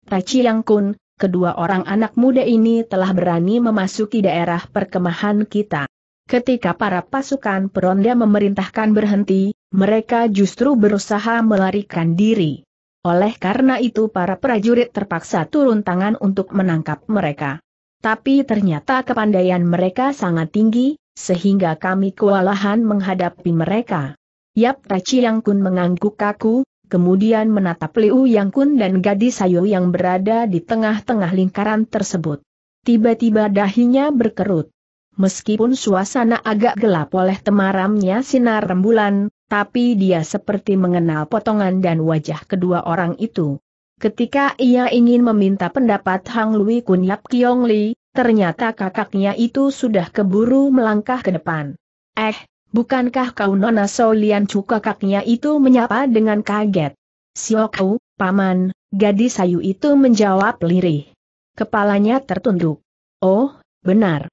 Speaker 1: Ta Chiang Kun, kedua orang anak muda ini telah berani memasuki daerah perkemahan kita. Ketika para pasukan peronda memerintahkan berhenti, mereka justru berusaha melarikan diri. Oleh karena itu para prajurit terpaksa turun tangan untuk menangkap mereka. Tapi ternyata kepandaian mereka sangat tinggi, sehingga kami kewalahan menghadapi mereka. Yap Taci Yang Kun mengangguk kaku, kemudian menatap Liu Yang Kun dan gadis Sayu yang berada di tengah-tengah lingkaran tersebut. Tiba-tiba dahinya berkerut. Meskipun suasana agak gelap oleh temaramnya sinar rembulan, tapi dia seperti mengenal potongan dan wajah kedua orang itu. Ketika ia ingin meminta pendapat Hang Lui Kun Yap Kiong Li, ternyata kakaknya itu sudah keburu melangkah ke depan. Eh, bukankah kau Nona So Lian Chu kakaknya itu menyapa dengan kaget. Siokau, paman, gadis sayu itu menjawab lirih. Kepalanya tertunduk. Oh, benar,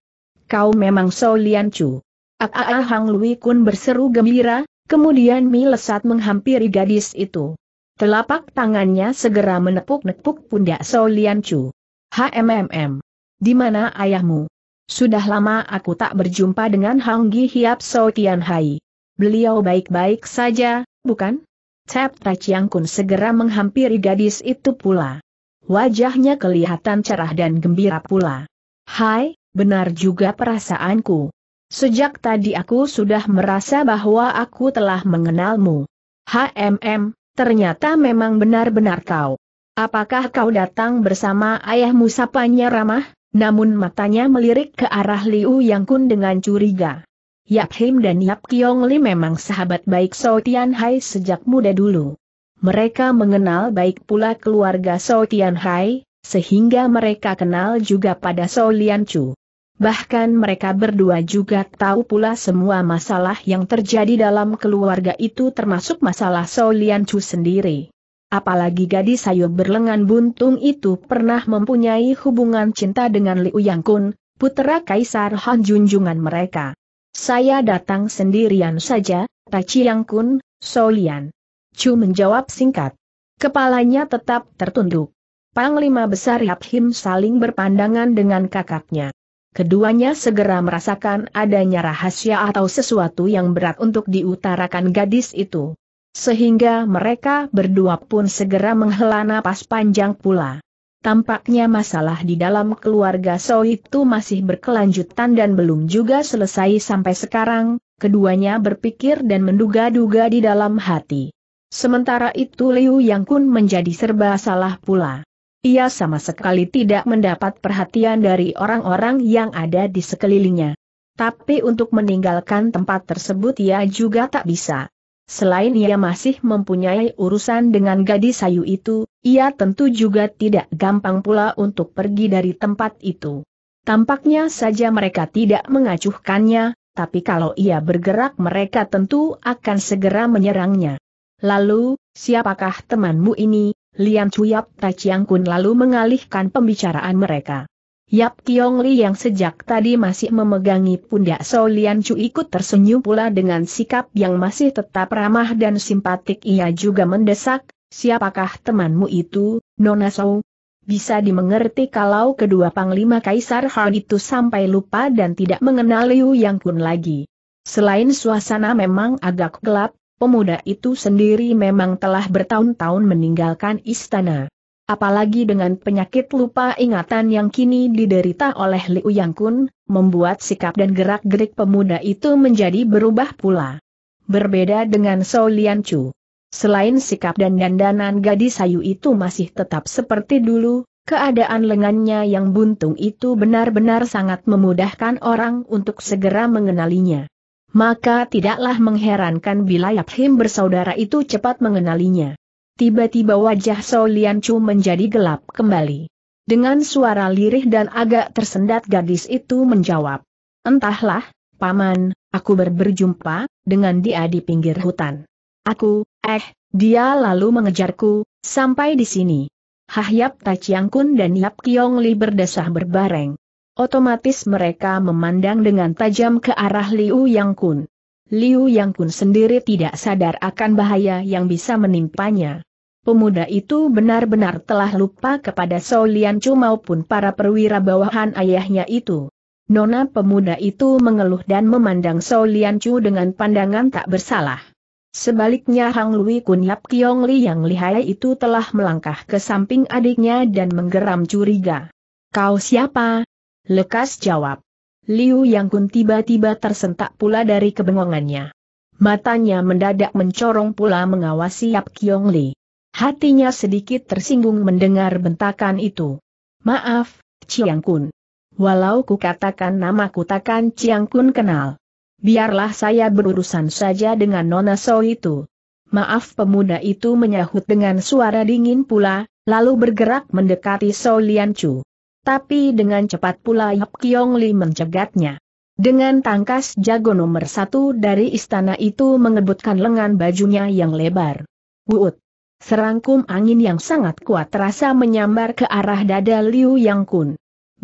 Speaker 1: kau memang So Lian Chu. Hang Lui Kun berseru gembira, kemudian Mi Lesat menghampiri gadis itu. Telapak tangannya segera menepuk-nepuk pundak So Lian Chu. HMMM. Di mana ayahmu? Sudah lama aku tak berjumpa dengan Hang Gi Hiap So Tian Hai. Beliau baik-baik saja, bukan? Tap Tachiang Kun segera menghampiri gadis itu pula. Wajahnya kelihatan cerah dan gembira pula. Hai, benar juga perasaanku. Sejak tadi aku sudah merasa bahwa aku telah mengenalmu. HMM, ternyata memang benar-benar kau. Apakah kau datang bersama ayahmu sapanya ramah, namun matanya melirik ke arah Liu Yang Kun dengan curiga. Yap Him dan Yap Kiong Li memang sahabat baik So Tian Hai sejak muda dulu. Mereka mengenal baik pula keluarga So Tian Hai, sehingga mereka kenal juga pada So Lian Chu. Bahkan mereka berdua juga tahu pula semua masalah yang terjadi dalam keluarga itu termasuk masalah Solian Chu sendiri. Apalagi gadis sayu berlengan buntung itu pernah mempunyai hubungan cinta dengan Liu Yang Kun, putera Kaisar Han Junjungan mereka. Saya datang sendirian saja, Tachi Yang Kun, Solian. Chu menjawab singkat. Kepalanya tetap tertunduk. Panglima besar Yap Him saling berpandangan dengan kakaknya. Keduanya segera merasakan adanya rahasia atau sesuatu yang berat untuk diutarakan gadis itu. Sehingga mereka berdua pun segera menghela napas panjang pula. Tampaknya masalah di dalam keluarga So itu masih berkelanjutan dan belum juga selesai sampai sekarang, keduanya berpikir dan menduga-duga di dalam hati. Sementara itu Liu Yang Kun menjadi serba salah pula. Ia sama sekali tidak mendapat perhatian dari orang-orang yang ada di sekelilingnya. Tapi untuk meninggalkan tempat tersebut ia juga tak bisa. Selain ia masih mempunyai urusan dengan gadis sayu itu, ia tentu juga tidak gampang pula untuk pergi dari tempat itu. Tampaknya saja mereka tidak mengacuhkannya, tapi kalau ia bergerak mereka tentu akan segera menyerangnya. Lalu, siapakah temanmu ini, Lian Chu Yap Chiang Kun lalu mengalihkan pembicaraan mereka. Yap Kiong Li yang sejak tadi masih memegangi pundak So Lian Chu ikut tersenyum pula dengan sikap yang masih tetap ramah dan simpatik ia juga mendesak, siapakah temanmu itu, Nona So? Bisa dimengerti kalau kedua panglima Kaisar Han itu sampai lupa dan tidak mengenal Liu Yang Kun lagi. Selain suasana memang agak gelap, pemuda itu sendiri memang telah bertahun-tahun meninggalkan istana. Apalagi dengan penyakit lupa ingatan yang kini diderita oleh Liu Yang Kun, membuat sikap dan gerak-gerik pemuda itu menjadi berubah pula. Berbeda dengan Sou Lian Chu. Selain sikap dan dandanan gadis sayu itu masih tetap seperti dulu, keadaan lengannya yang buntung itu benar-benar sangat memudahkan orang untuk segera mengenalinya maka tidaklah mengherankan bila Yaphim bersaudara itu cepat mengenalinya. Tiba-tiba wajah So Lian Chu menjadi gelap kembali. Dengan suara lirih dan agak tersendat gadis itu menjawab. Entahlah, Paman, aku berberjumpa dengan dia di pinggir hutan. Aku, eh, dia lalu mengejarku, sampai di sini. Hah Ta Tachiang Kun dan Yap Kiong Li berdesah berbareng. Otomatis mereka memandang dengan tajam ke arah Liu Yang Kun. Liu Yang Kun sendiri tidak sadar akan bahaya yang bisa menimpanya. Pemuda itu benar-benar telah lupa kepada Sao Chu maupun para perwira bawahan ayahnya itu. Nona pemuda itu mengeluh dan memandang Sao Chu dengan pandangan tak bersalah. Sebaliknya Hang Lui Kun Yap Kiong Li yang lihai itu telah melangkah ke samping adiknya dan menggeram curiga. Kau siapa, Lekas jawab. Liu Yang Kun tiba-tiba tersentak pula dari kebengongannya. Matanya mendadak mencorong pula mengawasi Yap Kiong Li. Hatinya sedikit tersinggung mendengar bentakan itu. Maaf, Chiang Kun. Walau ku katakan nama ku takkan Chiang Kun kenal. Biarlah saya berurusan saja dengan Nona So itu. Maaf pemuda itu menyahut dengan suara dingin pula, lalu bergerak mendekati So Lian Chu. Tapi dengan cepat pula Yap Kiong Li mencegatnya. Dengan tangkas jago nomor satu dari istana itu mengebutkan lengan bajunya yang lebar. Wuut! Serangkum angin yang sangat kuat terasa menyambar ke arah dada Liu Yang Kun.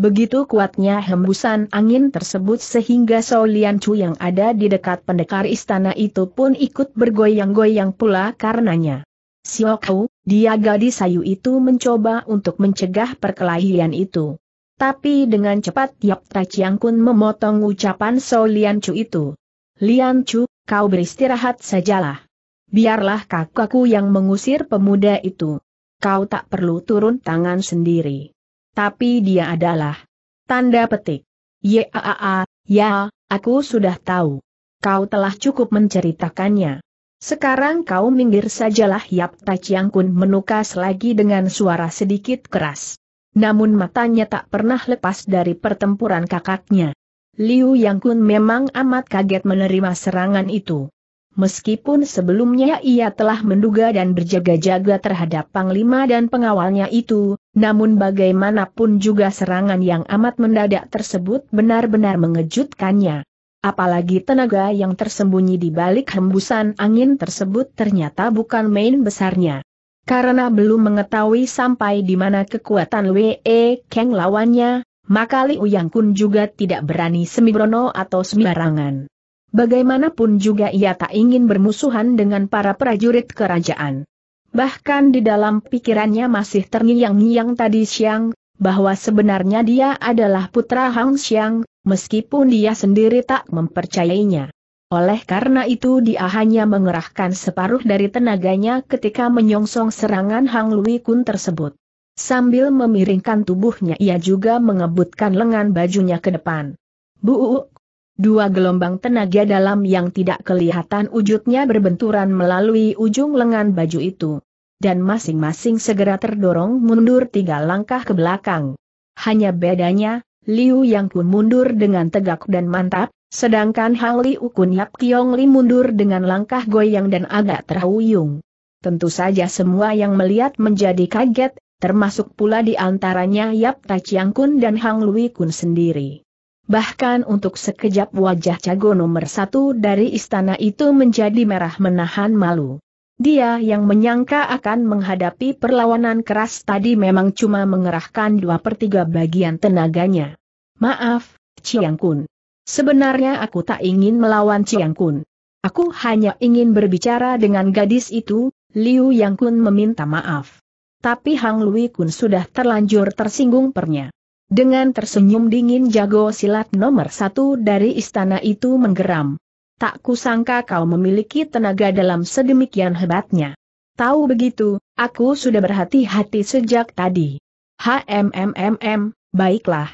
Speaker 1: Begitu kuatnya hembusan angin tersebut sehingga Solian Chu yang ada di dekat pendekar istana itu pun ikut bergoyang-goyang pula karenanya. Xiao dia gadis sayu itu mencoba untuk mencegah perkelahian itu. Tapi dengan cepat Yap Tai Chiang Kun memotong ucapan So Lian Chu itu. Lian Chu, kau beristirahat sajalah. Biarlah kakakku yang mengusir pemuda itu. Kau tak perlu turun tangan sendiri. Tapi dia adalah. Tanda petik. Ya, ya, aku sudah tahu. Kau telah cukup menceritakannya. Sekarang kau minggir sajalah Yap Chiang Kun menukas lagi dengan suara sedikit keras. Namun matanya tak pernah lepas dari pertempuran kakaknya. Liu Yang Kun memang amat kaget menerima serangan itu. Meskipun sebelumnya ia telah menduga dan berjaga-jaga terhadap panglima dan pengawalnya itu, namun bagaimanapun juga serangan yang amat mendadak tersebut benar-benar mengejutkannya. Apalagi tenaga yang tersembunyi di balik hembusan angin tersebut ternyata bukan main besarnya. Karena belum mengetahui sampai di mana kekuatan W.E. Kang lawannya, maka Li Uyang Kun juga tidak berani semibrono atau sembarangan. Bagaimanapun juga ia tak ingin bermusuhan dengan para prajurit kerajaan. Bahkan di dalam pikirannya masih terngiang-ngiang tadi siang, bahwa sebenarnya dia adalah putra Hang Xiang, meskipun dia sendiri tak mempercayainya. Oleh karena itu dia hanya mengerahkan separuh dari tenaganya ketika menyongsong serangan Hang Lui Kun tersebut. Sambil memiringkan tubuhnya ia juga mengebutkan lengan bajunya ke depan. Buuk! Dua gelombang tenaga dalam yang tidak kelihatan wujudnya berbenturan melalui ujung lengan baju itu. Dan masing-masing segera terdorong mundur tiga langkah ke belakang. Hanya bedanya, Liu Yang Kun mundur dengan tegak dan mantap, sedangkan Hang Liu Kun Yap Kiong Li mundur dengan langkah goyang dan agak terhuyung. Tentu saja semua yang melihat menjadi kaget, termasuk pula di antaranya Yap Ta Chiang Kun dan Hang Lui Kun sendiri. Bahkan untuk sekejap wajah Cago nomor satu dari istana itu menjadi merah menahan malu. Dia yang menyangka akan menghadapi perlawanan keras tadi memang cuma mengerahkan dua per tiga bagian tenaganya. Maaf, Chiang Kun. Sebenarnya aku tak ingin melawan Chiang Kun. Aku hanya ingin berbicara dengan gadis itu, Liu Yang Kun meminta maaf. Tapi Hang Lui Kun sudah terlanjur tersinggung pernya. Dengan tersenyum dingin jago silat nomor satu dari istana itu menggeram. Tak kusangka kau memiliki tenaga dalam sedemikian hebatnya. Tahu begitu, aku sudah berhati-hati sejak tadi. HMMMM, baiklah.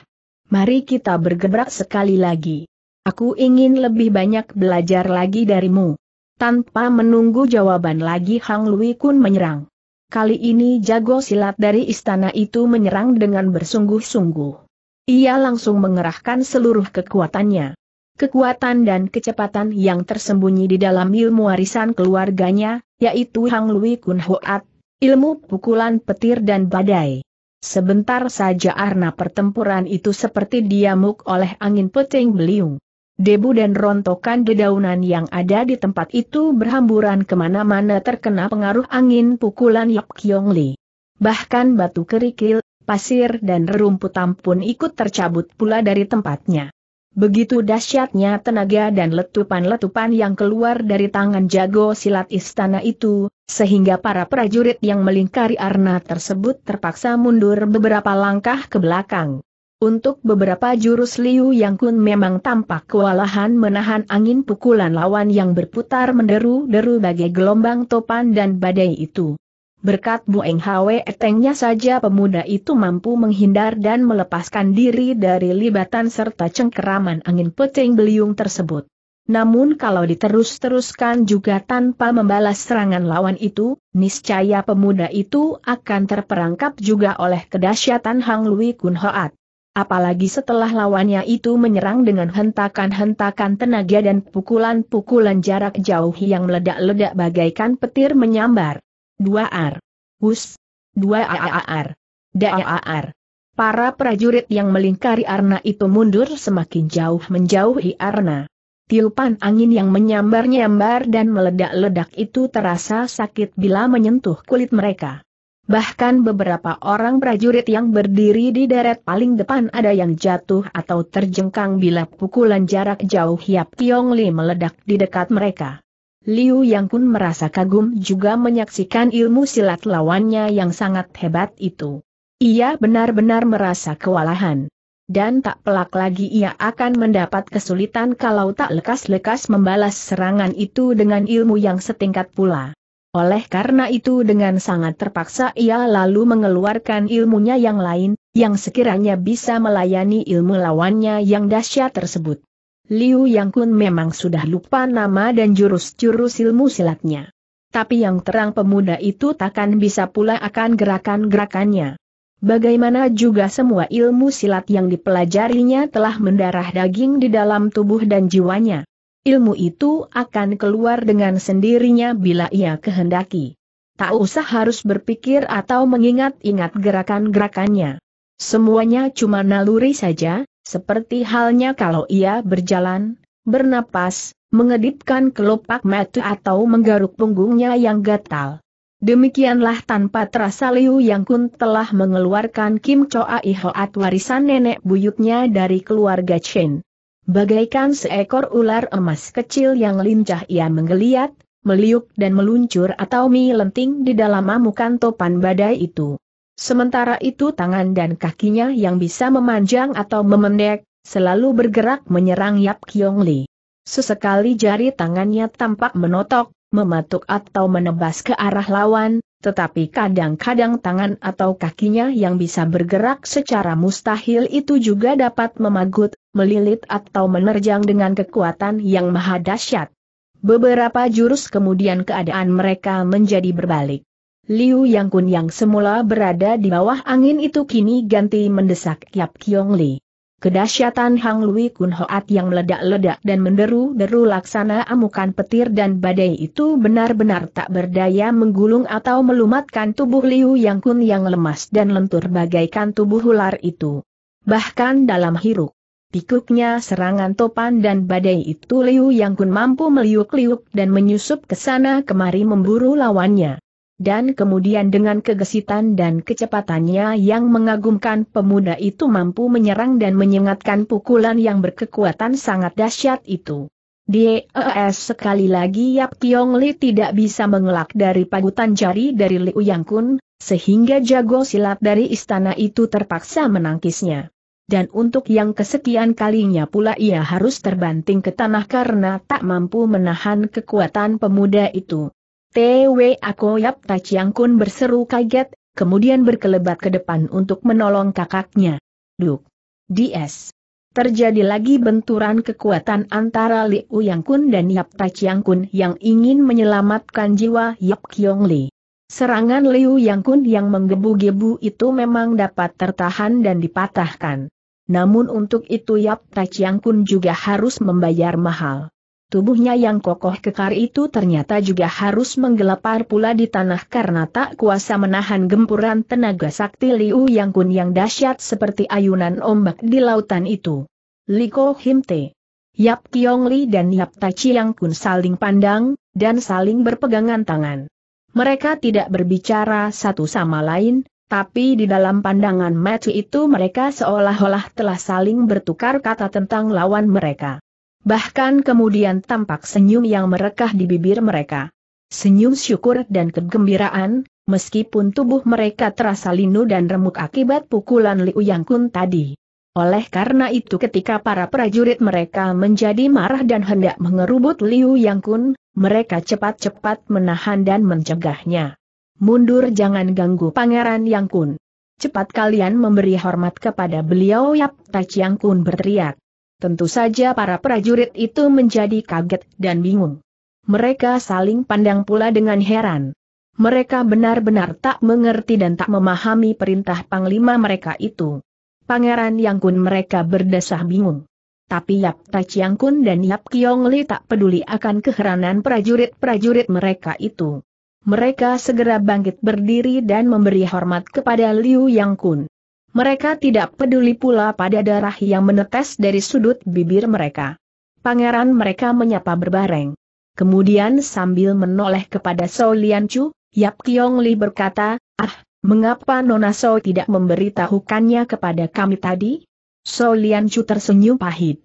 Speaker 1: Mari kita bergebrak sekali lagi. Aku ingin lebih banyak belajar lagi darimu. Tanpa menunggu jawaban lagi Hang Lui Kun menyerang. Kali ini jago silat dari istana itu menyerang dengan bersungguh-sungguh. Ia langsung mengerahkan seluruh kekuatannya kekuatan dan kecepatan yang tersembunyi di dalam ilmu warisan keluarganya, yaitu Hang Lui Kun Hoat, ilmu pukulan petir dan badai. Sebentar saja arna pertempuran itu seperti diamuk oleh angin peting beliung. Debu dan rontokan dedaunan yang ada di tempat itu berhamburan kemana-mana terkena pengaruh angin pukulan Yap Kyong Li. Bahkan batu kerikil, pasir dan rumput tampun ikut tercabut pula dari tempatnya. Begitu dahsyatnya tenaga dan letupan-letupan yang keluar dari tangan jago silat istana itu, sehingga para prajurit yang melingkari arna tersebut terpaksa mundur beberapa langkah ke belakang. Untuk beberapa jurus Liu Yang Kun memang tampak kewalahan menahan angin pukulan lawan yang berputar menderu-deru bagai gelombang topan dan badai itu. Berkat Eng Hwe Etengnya saja pemuda itu mampu menghindar dan melepaskan diri dari libatan serta cengkeraman angin peting beliung tersebut. Namun kalau diterus-teruskan juga tanpa membalas serangan lawan itu, niscaya pemuda itu akan terperangkap juga oleh kedahsyatan Hang Lui Kun Hoat. Apalagi setelah lawannya itu menyerang dengan hentakan-hentakan tenaga dan pukulan-pukulan jarak jauh yang meledak-ledak bagaikan petir menyambar. Dua ar. Us. Dua aar. Daar. Para prajurit yang melingkari arna itu mundur semakin jauh menjauhi arna. Tiupan angin yang menyambar-nyambar dan meledak-ledak itu terasa sakit bila menyentuh kulit mereka. Bahkan beberapa orang prajurit yang berdiri di deret paling depan ada yang jatuh atau terjengkang bila pukulan jarak jauh Hiap Tiong Li meledak di dekat mereka. Liu Yang pun merasa kagum juga menyaksikan ilmu silat lawannya yang sangat hebat itu. Ia benar-benar merasa kewalahan. Dan tak pelak lagi ia akan mendapat kesulitan kalau tak lekas-lekas membalas serangan itu dengan ilmu yang setingkat pula. Oleh karena itu dengan sangat terpaksa ia lalu mengeluarkan ilmunya yang lain, yang sekiranya bisa melayani ilmu lawannya yang dahsyat tersebut. Liu Yang Kun memang sudah lupa nama dan jurus-jurus ilmu silatnya. Tapi yang terang pemuda itu takkan bisa pula akan gerakan-gerakannya. Bagaimana juga semua ilmu silat yang dipelajarinya telah mendarah daging di dalam tubuh dan jiwanya. Ilmu itu akan keluar dengan sendirinya bila ia kehendaki. Tak usah harus berpikir atau mengingat-ingat gerakan-gerakannya. Semuanya cuma naluri saja, seperti halnya kalau ia berjalan, bernapas, mengedipkan kelopak mata atau menggaruk punggungnya yang gatal. Demikianlah tanpa terasa Liu Yang Kun telah mengeluarkan Kim Choa Ihoat warisan nenek buyutnya dari keluarga Chen. Bagaikan seekor ular emas kecil yang lincah ia menggeliat, meliuk dan meluncur atau melenting di dalam amukan topan badai itu. Sementara itu tangan dan kakinya yang bisa memanjang atau memendek, selalu bergerak menyerang Yap Kiong Li. Sesekali jari tangannya tampak menotok, mematuk atau menebas ke arah lawan, tetapi kadang-kadang tangan atau kakinya yang bisa bergerak secara mustahil itu juga dapat memagut, melilit atau menerjang dengan kekuatan yang maha dahsyat. Beberapa jurus kemudian keadaan mereka menjadi berbalik. Liu Yang Kun yang semula berada di bawah angin itu kini ganti mendesak Yap Kiong Li. Kedahsyatan Hang Lui Kun Hoat yang meledak-ledak dan menderu-deru laksana amukan petir dan badai itu benar-benar tak berdaya menggulung atau melumatkan tubuh Liu Yang Kun yang lemas dan lentur bagaikan tubuh ular itu. Bahkan dalam hiruk pikuknya serangan topan dan badai itu Liu Yang Kun mampu meliuk-liuk dan menyusup ke sana kemari memburu lawannya dan kemudian dengan kegesitan dan kecepatannya yang mengagumkan pemuda itu mampu menyerang dan menyengatkan pukulan yang berkekuatan sangat dahsyat itu. Ds eh, sekali lagi Yap Tiong Li tidak bisa mengelak dari pagutan jari dari Liu Yang Kun, sehingga jago silat dari istana itu terpaksa menangkisnya. Dan untuk yang kesekian kalinya pula ia harus terbanting ke tanah karena tak mampu menahan kekuatan pemuda itu. Ako Yap Taciang Kun berseru kaget, kemudian berkelebat ke depan untuk menolong kakaknya. Duk. DS. Terjadi lagi benturan kekuatan antara Liu Uyang Kun dan Yap Taciang Kun yang ingin menyelamatkan jiwa Yap Kyong Li. Serangan Liu Yang Kun yang menggebu-gebu itu memang dapat tertahan dan dipatahkan. Namun untuk itu Yap Taciang Kun juga harus membayar mahal. Tubuhnya yang kokoh kekar itu ternyata juga harus menggelapar pula di tanah karena tak kuasa menahan gempuran tenaga sakti Liu Yang Kun yang dahsyat seperti ayunan ombak di lautan itu. Liko Himte. Yap Kiong Li dan Yap Tachi Yang Kun saling pandang, dan saling berpegangan tangan. Mereka tidak berbicara satu sama lain, tapi di dalam pandangan mata itu mereka seolah-olah telah saling bertukar kata tentang lawan mereka bahkan kemudian tampak senyum yang merekah di bibir mereka. Senyum syukur dan kegembiraan, meskipun tubuh mereka terasa linu dan remuk akibat pukulan Liu Yang Kun tadi. Oleh karena itu ketika para prajurit mereka menjadi marah dan hendak mengerubut Liu Yang Kun, mereka cepat-cepat menahan dan mencegahnya. Mundur jangan ganggu Pangeran Yang Kun. Cepat kalian memberi hormat kepada beliau Yap Tachiang Kun berteriak. Tentu saja para prajurit itu menjadi kaget dan bingung. Mereka saling pandang pula dengan heran. Mereka benar-benar tak mengerti dan tak memahami perintah panglima mereka itu. Pangeran Yang Kun mereka berdesah bingung. Tapi Yap Ta Chiang Kun dan Yap Kiong Li tak peduli akan keheranan prajurit-prajurit mereka itu. Mereka segera bangkit berdiri dan memberi hormat kepada Liu Yang Kun. Mereka tidak peduli pula pada darah yang menetes dari sudut bibir mereka. Pangeran mereka menyapa berbareng. Kemudian sambil menoleh kepada Lian Chu, Yap Kiong Li berkata, Ah, mengapa Nona Sao tidak memberitahukannya kepada kami tadi? Lian Chu tersenyum pahit.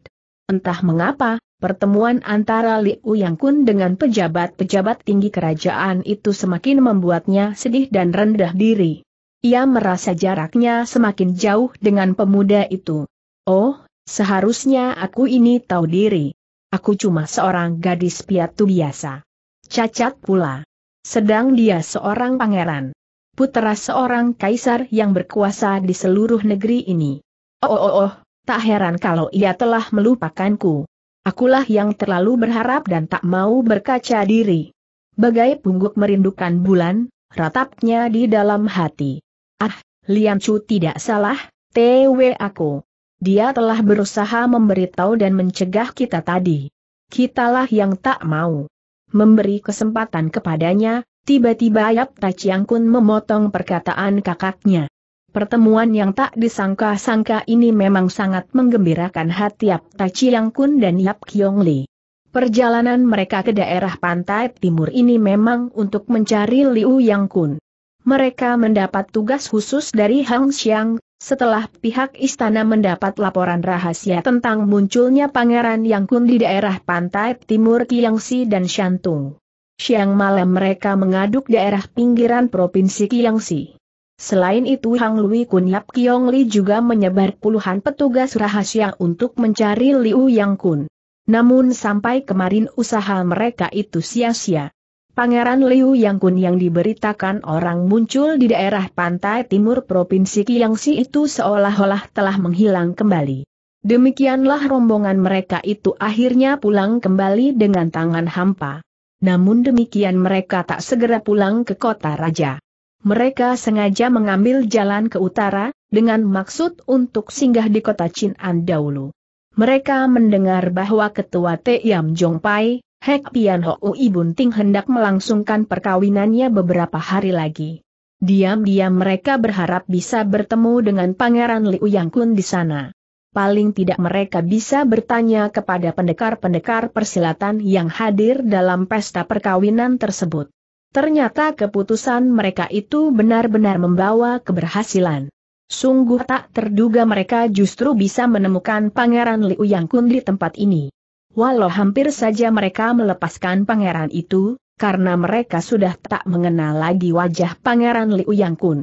Speaker 1: Entah mengapa, pertemuan antara Liu Yang Kun dengan pejabat-pejabat tinggi kerajaan itu semakin membuatnya sedih dan rendah diri. Ia merasa jaraknya semakin jauh dengan pemuda itu. Oh, seharusnya aku ini tahu diri. Aku cuma seorang gadis piatu biasa. Cacat pula. Sedang dia seorang pangeran. Putera seorang kaisar yang berkuasa di seluruh negeri ini. Oh, oh, oh, tak heran kalau ia telah melupakanku. Akulah yang terlalu berharap dan tak mau berkaca diri. Bagai pungguk merindukan bulan, ratapnya di dalam hati. Ah, Lian Chu tidak salah, TW aku. Dia telah berusaha memberitahu dan mencegah kita tadi. Kitalah yang tak mau. Memberi kesempatan kepadanya, tiba-tiba Yap Tachiang Kun memotong perkataan kakaknya. Pertemuan yang tak disangka-sangka ini memang sangat menggembirakan hati Yap Tachiang Kun dan Yap Kyong Li. Perjalanan mereka ke daerah pantai timur ini memang untuk mencari Liu Yang Kun mereka mendapat tugas khusus dari Hang Xiang, setelah pihak istana mendapat laporan rahasia tentang munculnya Pangeran Yang Kun di daerah pantai timur Qiangxi dan Shantung. Siang malam mereka mengaduk daerah pinggiran Provinsi Qiangxi. Selain itu Hang Lui Kun Yap Kiong Li juga menyebar puluhan petugas rahasia untuk mencari Liu Yang Kun. Namun sampai kemarin usaha mereka itu sia-sia. Pangeran Liu Yang Kun yang diberitakan orang muncul di daerah pantai timur Provinsi Kiangsi itu seolah-olah telah menghilang kembali. Demikianlah rombongan mereka itu akhirnya pulang kembali dengan tangan hampa. Namun demikian mereka tak segera pulang ke kota raja. Mereka sengaja mengambil jalan ke utara, dengan maksud untuk singgah di kota Chin'an dahulu. Mereka mendengar bahwa ketua Te Yam Jong Pai, Hek Pian Ui Bunting hendak melangsungkan perkawinannya beberapa hari lagi. Diam-diam mereka berharap bisa bertemu dengan Pangeran Liu Yang Kun di sana. Paling tidak mereka bisa bertanya kepada pendekar-pendekar persilatan yang hadir dalam pesta perkawinan tersebut. Ternyata keputusan mereka itu benar-benar membawa keberhasilan. Sungguh tak terduga mereka justru bisa menemukan Pangeran Liu Yang Kun di tempat ini walau hampir saja mereka melepaskan pangeran itu, karena mereka sudah tak mengenal lagi wajah pangeran Liu Yang Kun.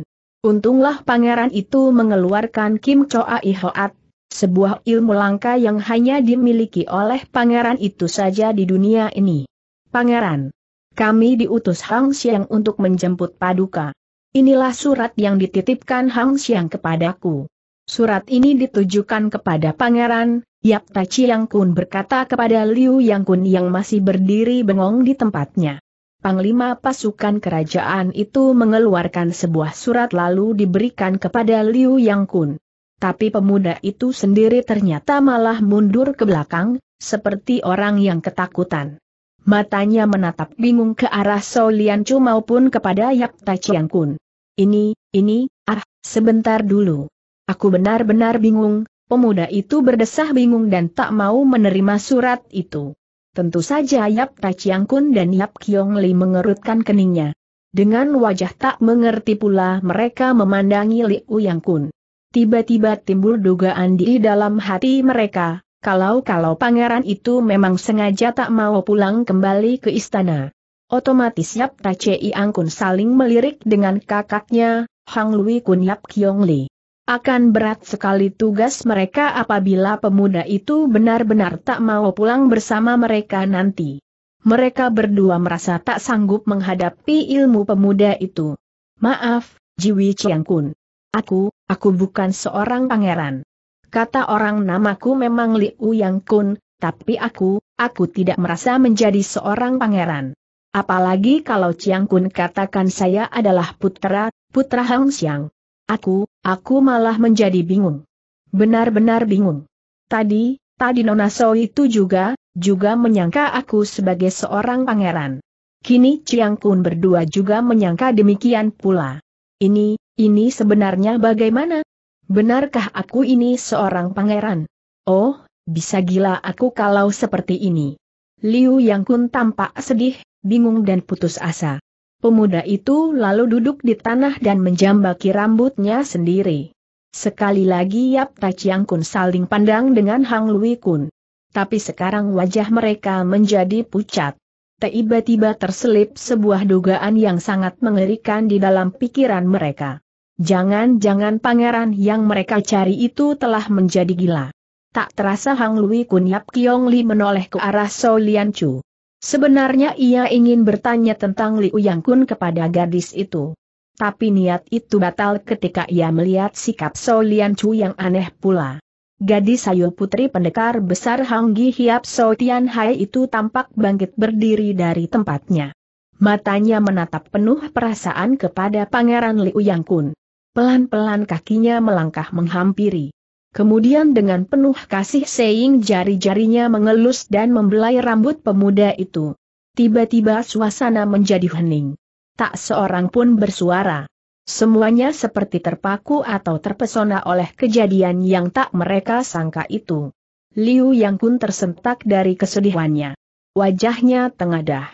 Speaker 1: Untunglah pangeran itu mengeluarkan Kim Choa Ihoat, sebuah ilmu langka yang hanya dimiliki oleh pangeran itu saja di dunia ini. Pangeran, kami diutus Hang Xiang untuk menjemput Paduka. Inilah surat yang dititipkan Hang Xiang kepadaku. Surat ini ditujukan kepada pangeran, Yap Taci Yang Kun berkata kepada Liu Yang Kun yang masih berdiri bengong di tempatnya. Panglima pasukan kerajaan itu mengeluarkan sebuah surat lalu diberikan kepada Liu Yang Kun. Tapi pemuda itu sendiri ternyata malah mundur ke belakang, seperti orang yang ketakutan. Matanya menatap bingung ke arah Solian Chu maupun kepada Yap Taci Yang Kun. Ini, ini, ah, sebentar dulu. Aku benar-benar bingung, Pemuda itu berdesah bingung dan tak mau menerima surat itu. Tentu saja Yap Tachiang Kun dan Yap Kiong Li mengerutkan keningnya. Dengan wajah tak mengerti pula mereka memandangi Li Uyang Kun. Tiba-tiba timbul dugaan di dalam hati mereka, kalau-kalau pangeran itu memang sengaja tak mau pulang kembali ke istana. Otomatis Yap Tachei Kun saling melirik dengan kakaknya, Hang Lui Kun Yap Kiong Li. Akan berat sekali tugas mereka apabila pemuda itu benar-benar tak mau pulang bersama mereka nanti. Mereka berdua merasa tak sanggup menghadapi ilmu pemuda itu. Maaf, Jiwi Chiang Kun. Aku, aku bukan seorang pangeran. Kata orang namaku memang Liu Yang Kun, tapi aku, aku tidak merasa menjadi seorang pangeran. Apalagi kalau Chiang Kun katakan saya adalah putra, putra Hang Xiang. Aku, aku malah menjadi bingung. Benar-benar bingung. Tadi, tadi Nona So itu juga, juga menyangka aku sebagai seorang pangeran. Kini Chiang Kun berdua juga menyangka demikian pula. Ini, ini sebenarnya bagaimana? Benarkah aku ini seorang pangeran? Oh, bisa gila aku kalau seperti ini. Liu Yang Kun tampak sedih, bingung dan putus asa. Pemuda itu lalu duduk di tanah dan menjambaki rambutnya sendiri. Sekali lagi Yap Tachiang Kun saling pandang dengan Hang Lui Kun. Tapi sekarang wajah mereka menjadi pucat. Tiba-tiba terselip sebuah dugaan yang sangat mengerikan di dalam pikiran mereka. Jangan-jangan pangeran yang mereka cari itu telah menjadi gila. Tak terasa Hang Lui Kun Yap Kiong Li menoleh ke arah Solian Chu. Sebenarnya ia ingin bertanya tentang Liu Yang Kun kepada gadis itu. Tapi niat itu batal ketika ia melihat sikap So Lian Chu yang aneh pula. Gadis Ayu Putri Pendekar Besar Hang Gi Hiap So Tian Hai itu tampak bangkit berdiri dari tempatnya. Matanya menatap penuh perasaan kepada Pangeran Liu Yang Kun. Pelan-pelan kakinya melangkah menghampiri. Kemudian dengan penuh kasih seing jari-jarinya mengelus dan membelai rambut pemuda itu. Tiba-tiba suasana menjadi hening. Tak seorang pun bersuara. Semuanya seperti terpaku atau terpesona oleh kejadian yang tak mereka sangka itu. Liu Yang Kun tersentak dari kesedihannya. Wajahnya tengadah.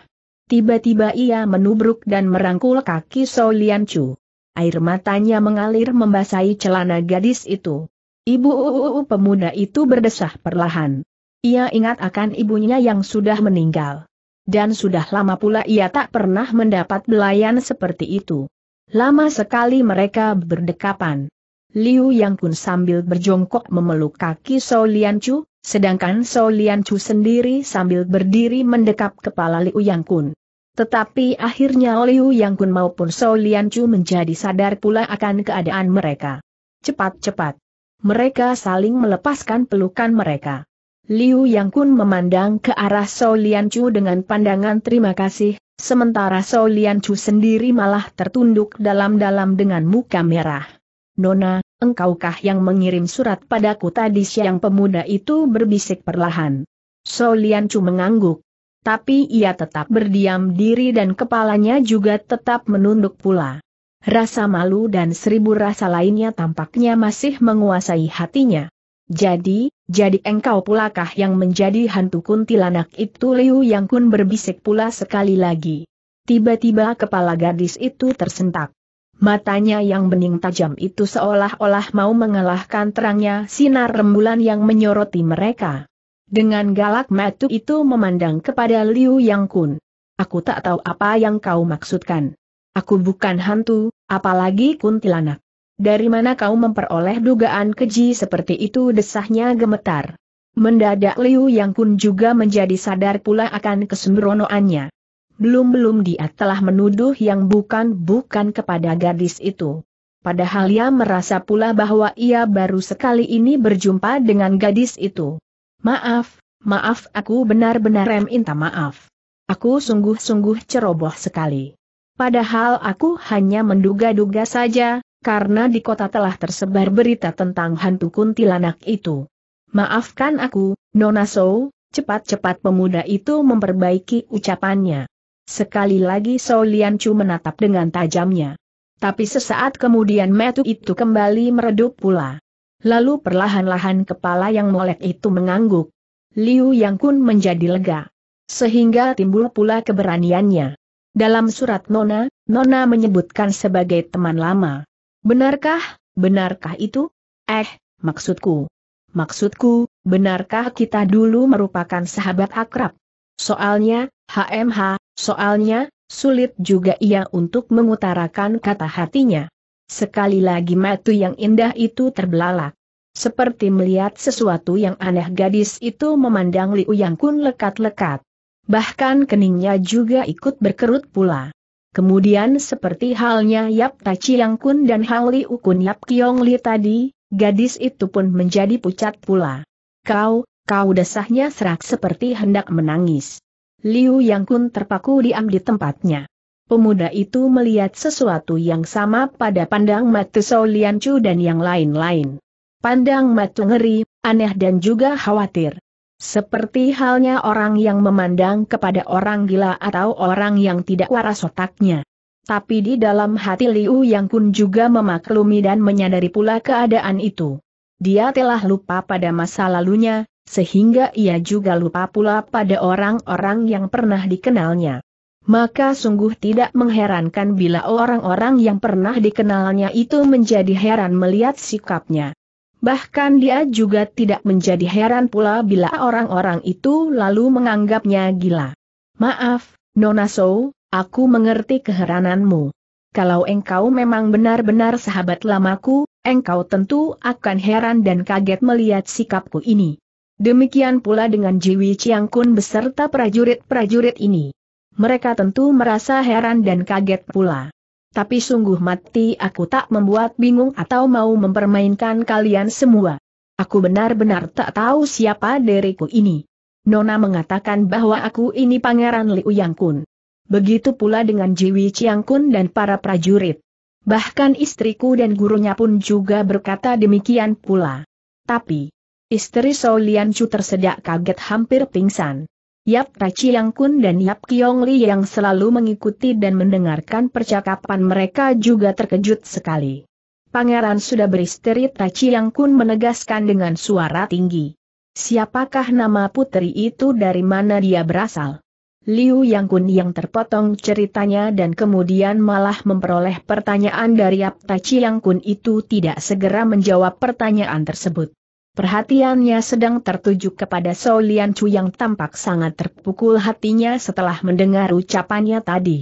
Speaker 1: Tiba-tiba ia menubruk dan merangkul kaki Lian Chu. Air matanya mengalir membasahi celana gadis itu. Ibu pemuda itu berdesah perlahan. Ia ingat akan ibunya yang sudah meninggal. Dan sudah lama pula ia tak pernah mendapat belayan seperti itu. Lama sekali mereka berdekapan. Liu Yang Kun sambil berjongkok memeluk kaki Shou Lian Chu, sedangkan Shou Lian Chu sendiri sambil berdiri mendekap kepala Liu Yang Kun. Tetapi akhirnya Liu Yang Kun maupun Shou Lian Chu menjadi sadar pula akan keadaan mereka. Cepat-cepat mereka saling melepaskan pelukan mereka. Liu Yang Kun memandang ke arah Sou Lian Chu dengan pandangan terima kasih, sementara Sou Lian Chu sendiri malah tertunduk dalam-dalam dengan muka merah. Nona, engkaukah yang mengirim surat padaku tadi siang pemuda itu berbisik perlahan. Sou Lian Chu mengangguk. Tapi ia tetap berdiam diri dan kepalanya juga tetap menunduk pula. Rasa malu dan seribu rasa lainnya tampaknya masih menguasai hatinya. Jadi, jadi engkau pulakah yang menjadi hantu kuntilanak itu Liu Yang Kun berbisik pula sekali lagi. Tiba-tiba kepala gadis itu tersentak. Matanya yang bening tajam itu seolah-olah mau mengalahkan terangnya sinar rembulan yang menyoroti mereka. Dengan galak matu itu memandang kepada Liu Yang Kun. Aku tak tahu apa yang kau maksudkan. Aku bukan hantu, apalagi kuntilanak. Dari mana kau memperoleh dugaan keji seperti itu desahnya gemetar. Mendadak Liu Yang Kun juga menjadi sadar pula akan kesembronoannya. Belum-belum dia telah menuduh yang bukan-bukan kepada gadis itu. Padahal ia merasa pula bahwa ia baru sekali ini berjumpa dengan gadis itu. Maaf, maaf aku benar-benar minta maaf. Aku sungguh-sungguh ceroboh sekali. Padahal aku hanya menduga-duga saja, karena di kota telah tersebar berita tentang hantu kuntilanak itu. Maafkan aku, Nona So, cepat-cepat pemuda itu memperbaiki ucapannya. Sekali lagi So Lian Chu menatap dengan tajamnya. Tapi sesaat kemudian metu itu kembali meredup pula. Lalu perlahan-lahan kepala yang molek itu mengangguk. Liu Yang Kun menjadi lega. Sehingga timbul pula keberaniannya. Dalam surat Nona, Nona menyebutkan sebagai teman lama. Benarkah, benarkah itu? Eh, maksudku. Maksudku, benarkah kita dulu merupakan sahabat akrab? Soalnya, HMH, soalnya, sulit juga ia untuk mengutarakan kata hatinya. Sekali lagi matu yang indah itu terbelalak. Seperti melihat sesuatu yang aneh gadis itu memandang Liu Yang Kun lekat-lekat bahkan keningnya juga ikut berkerut pula. Kemudian seperti halnya Yap Taci Yang Kun dan Hali Ukun Yap Kiong Li tadi, gadis itu pun menjadi pucat pula. Kau, kau desahnya serak seperti hendak menangis. Liu Yang Kun terpaku diam di tempatnya. Pemuda itu melihat sesuatu yang sama pada pandang mata Sao Chu dan yang lain-lain. Pandang mata ngeri, aneh dan juga khawatir. Seperti halnya orang yang memandang kepada orang gila atau orang yang tidak waras otaknya. Tapi di dalam hati Liu Yang Kun juga memaklumi dan menyadari pula keadaan itu. Dia telah lupa pada masa lalunya, sehingga ia juga lupa pula pada orang-orang yang pernah dikenalnya. Maka sungguh tidak mengherankan bila orang-orang yang pernah dikenalnya itu menjadi heran melihat sikapnya. Bahkan dia juga tidak menjadi heran pula bila orang-orang itu lalu menganggapnya gila. Maaf, Nona So, aku mengerti keherananmu. Kalau engkau memang benar-benar sahabat lamaku, engkau tentu akan heran dan kaget melihat sikapku ini. Demikian pula dengan Jiwi Kun beserta prajurit-prajurit ini. Mereka tentu merasa heran dan kaget pula. Tapi sungguh mati aku tak membuat bingung atau mau mempermainkan kalian semua. Aku benar-benar tak tahu siapa diriku ini. Nona mengatakan bahwa aku ini Pangeran Liu Yang Kun. Begitu pula dengan Jiwi Chiang Kun dan para prajurit. Bahkan istriku dan gurunya pun juga berkata demikian pula. Tapi, istri Solian Chu tersedak kaget hampir pingsan. Yap Tachi Yang Kun dan Yap Kiong Li yang selalu mengikuti dan mendengarkan percakapan mereka juga terkejut sekali. Pangeran sudah beristirahat. Tachi Yang Kun menegaskan dengan suara tinggi. Siapakah nama putri itu dari mana dia berasal? Liu Yang Kun yang terpotong ceritanya dan kemudian malah memperoleh pertanyaan dari Yap Tachi Yang Kun itu tidak segera menjawab pertanyaan tersebut. Perhatiannya sedang tertuju kepada Solian Chu yang tampak sangat terpukul hatinya setelah mendengar ucapannya tadi.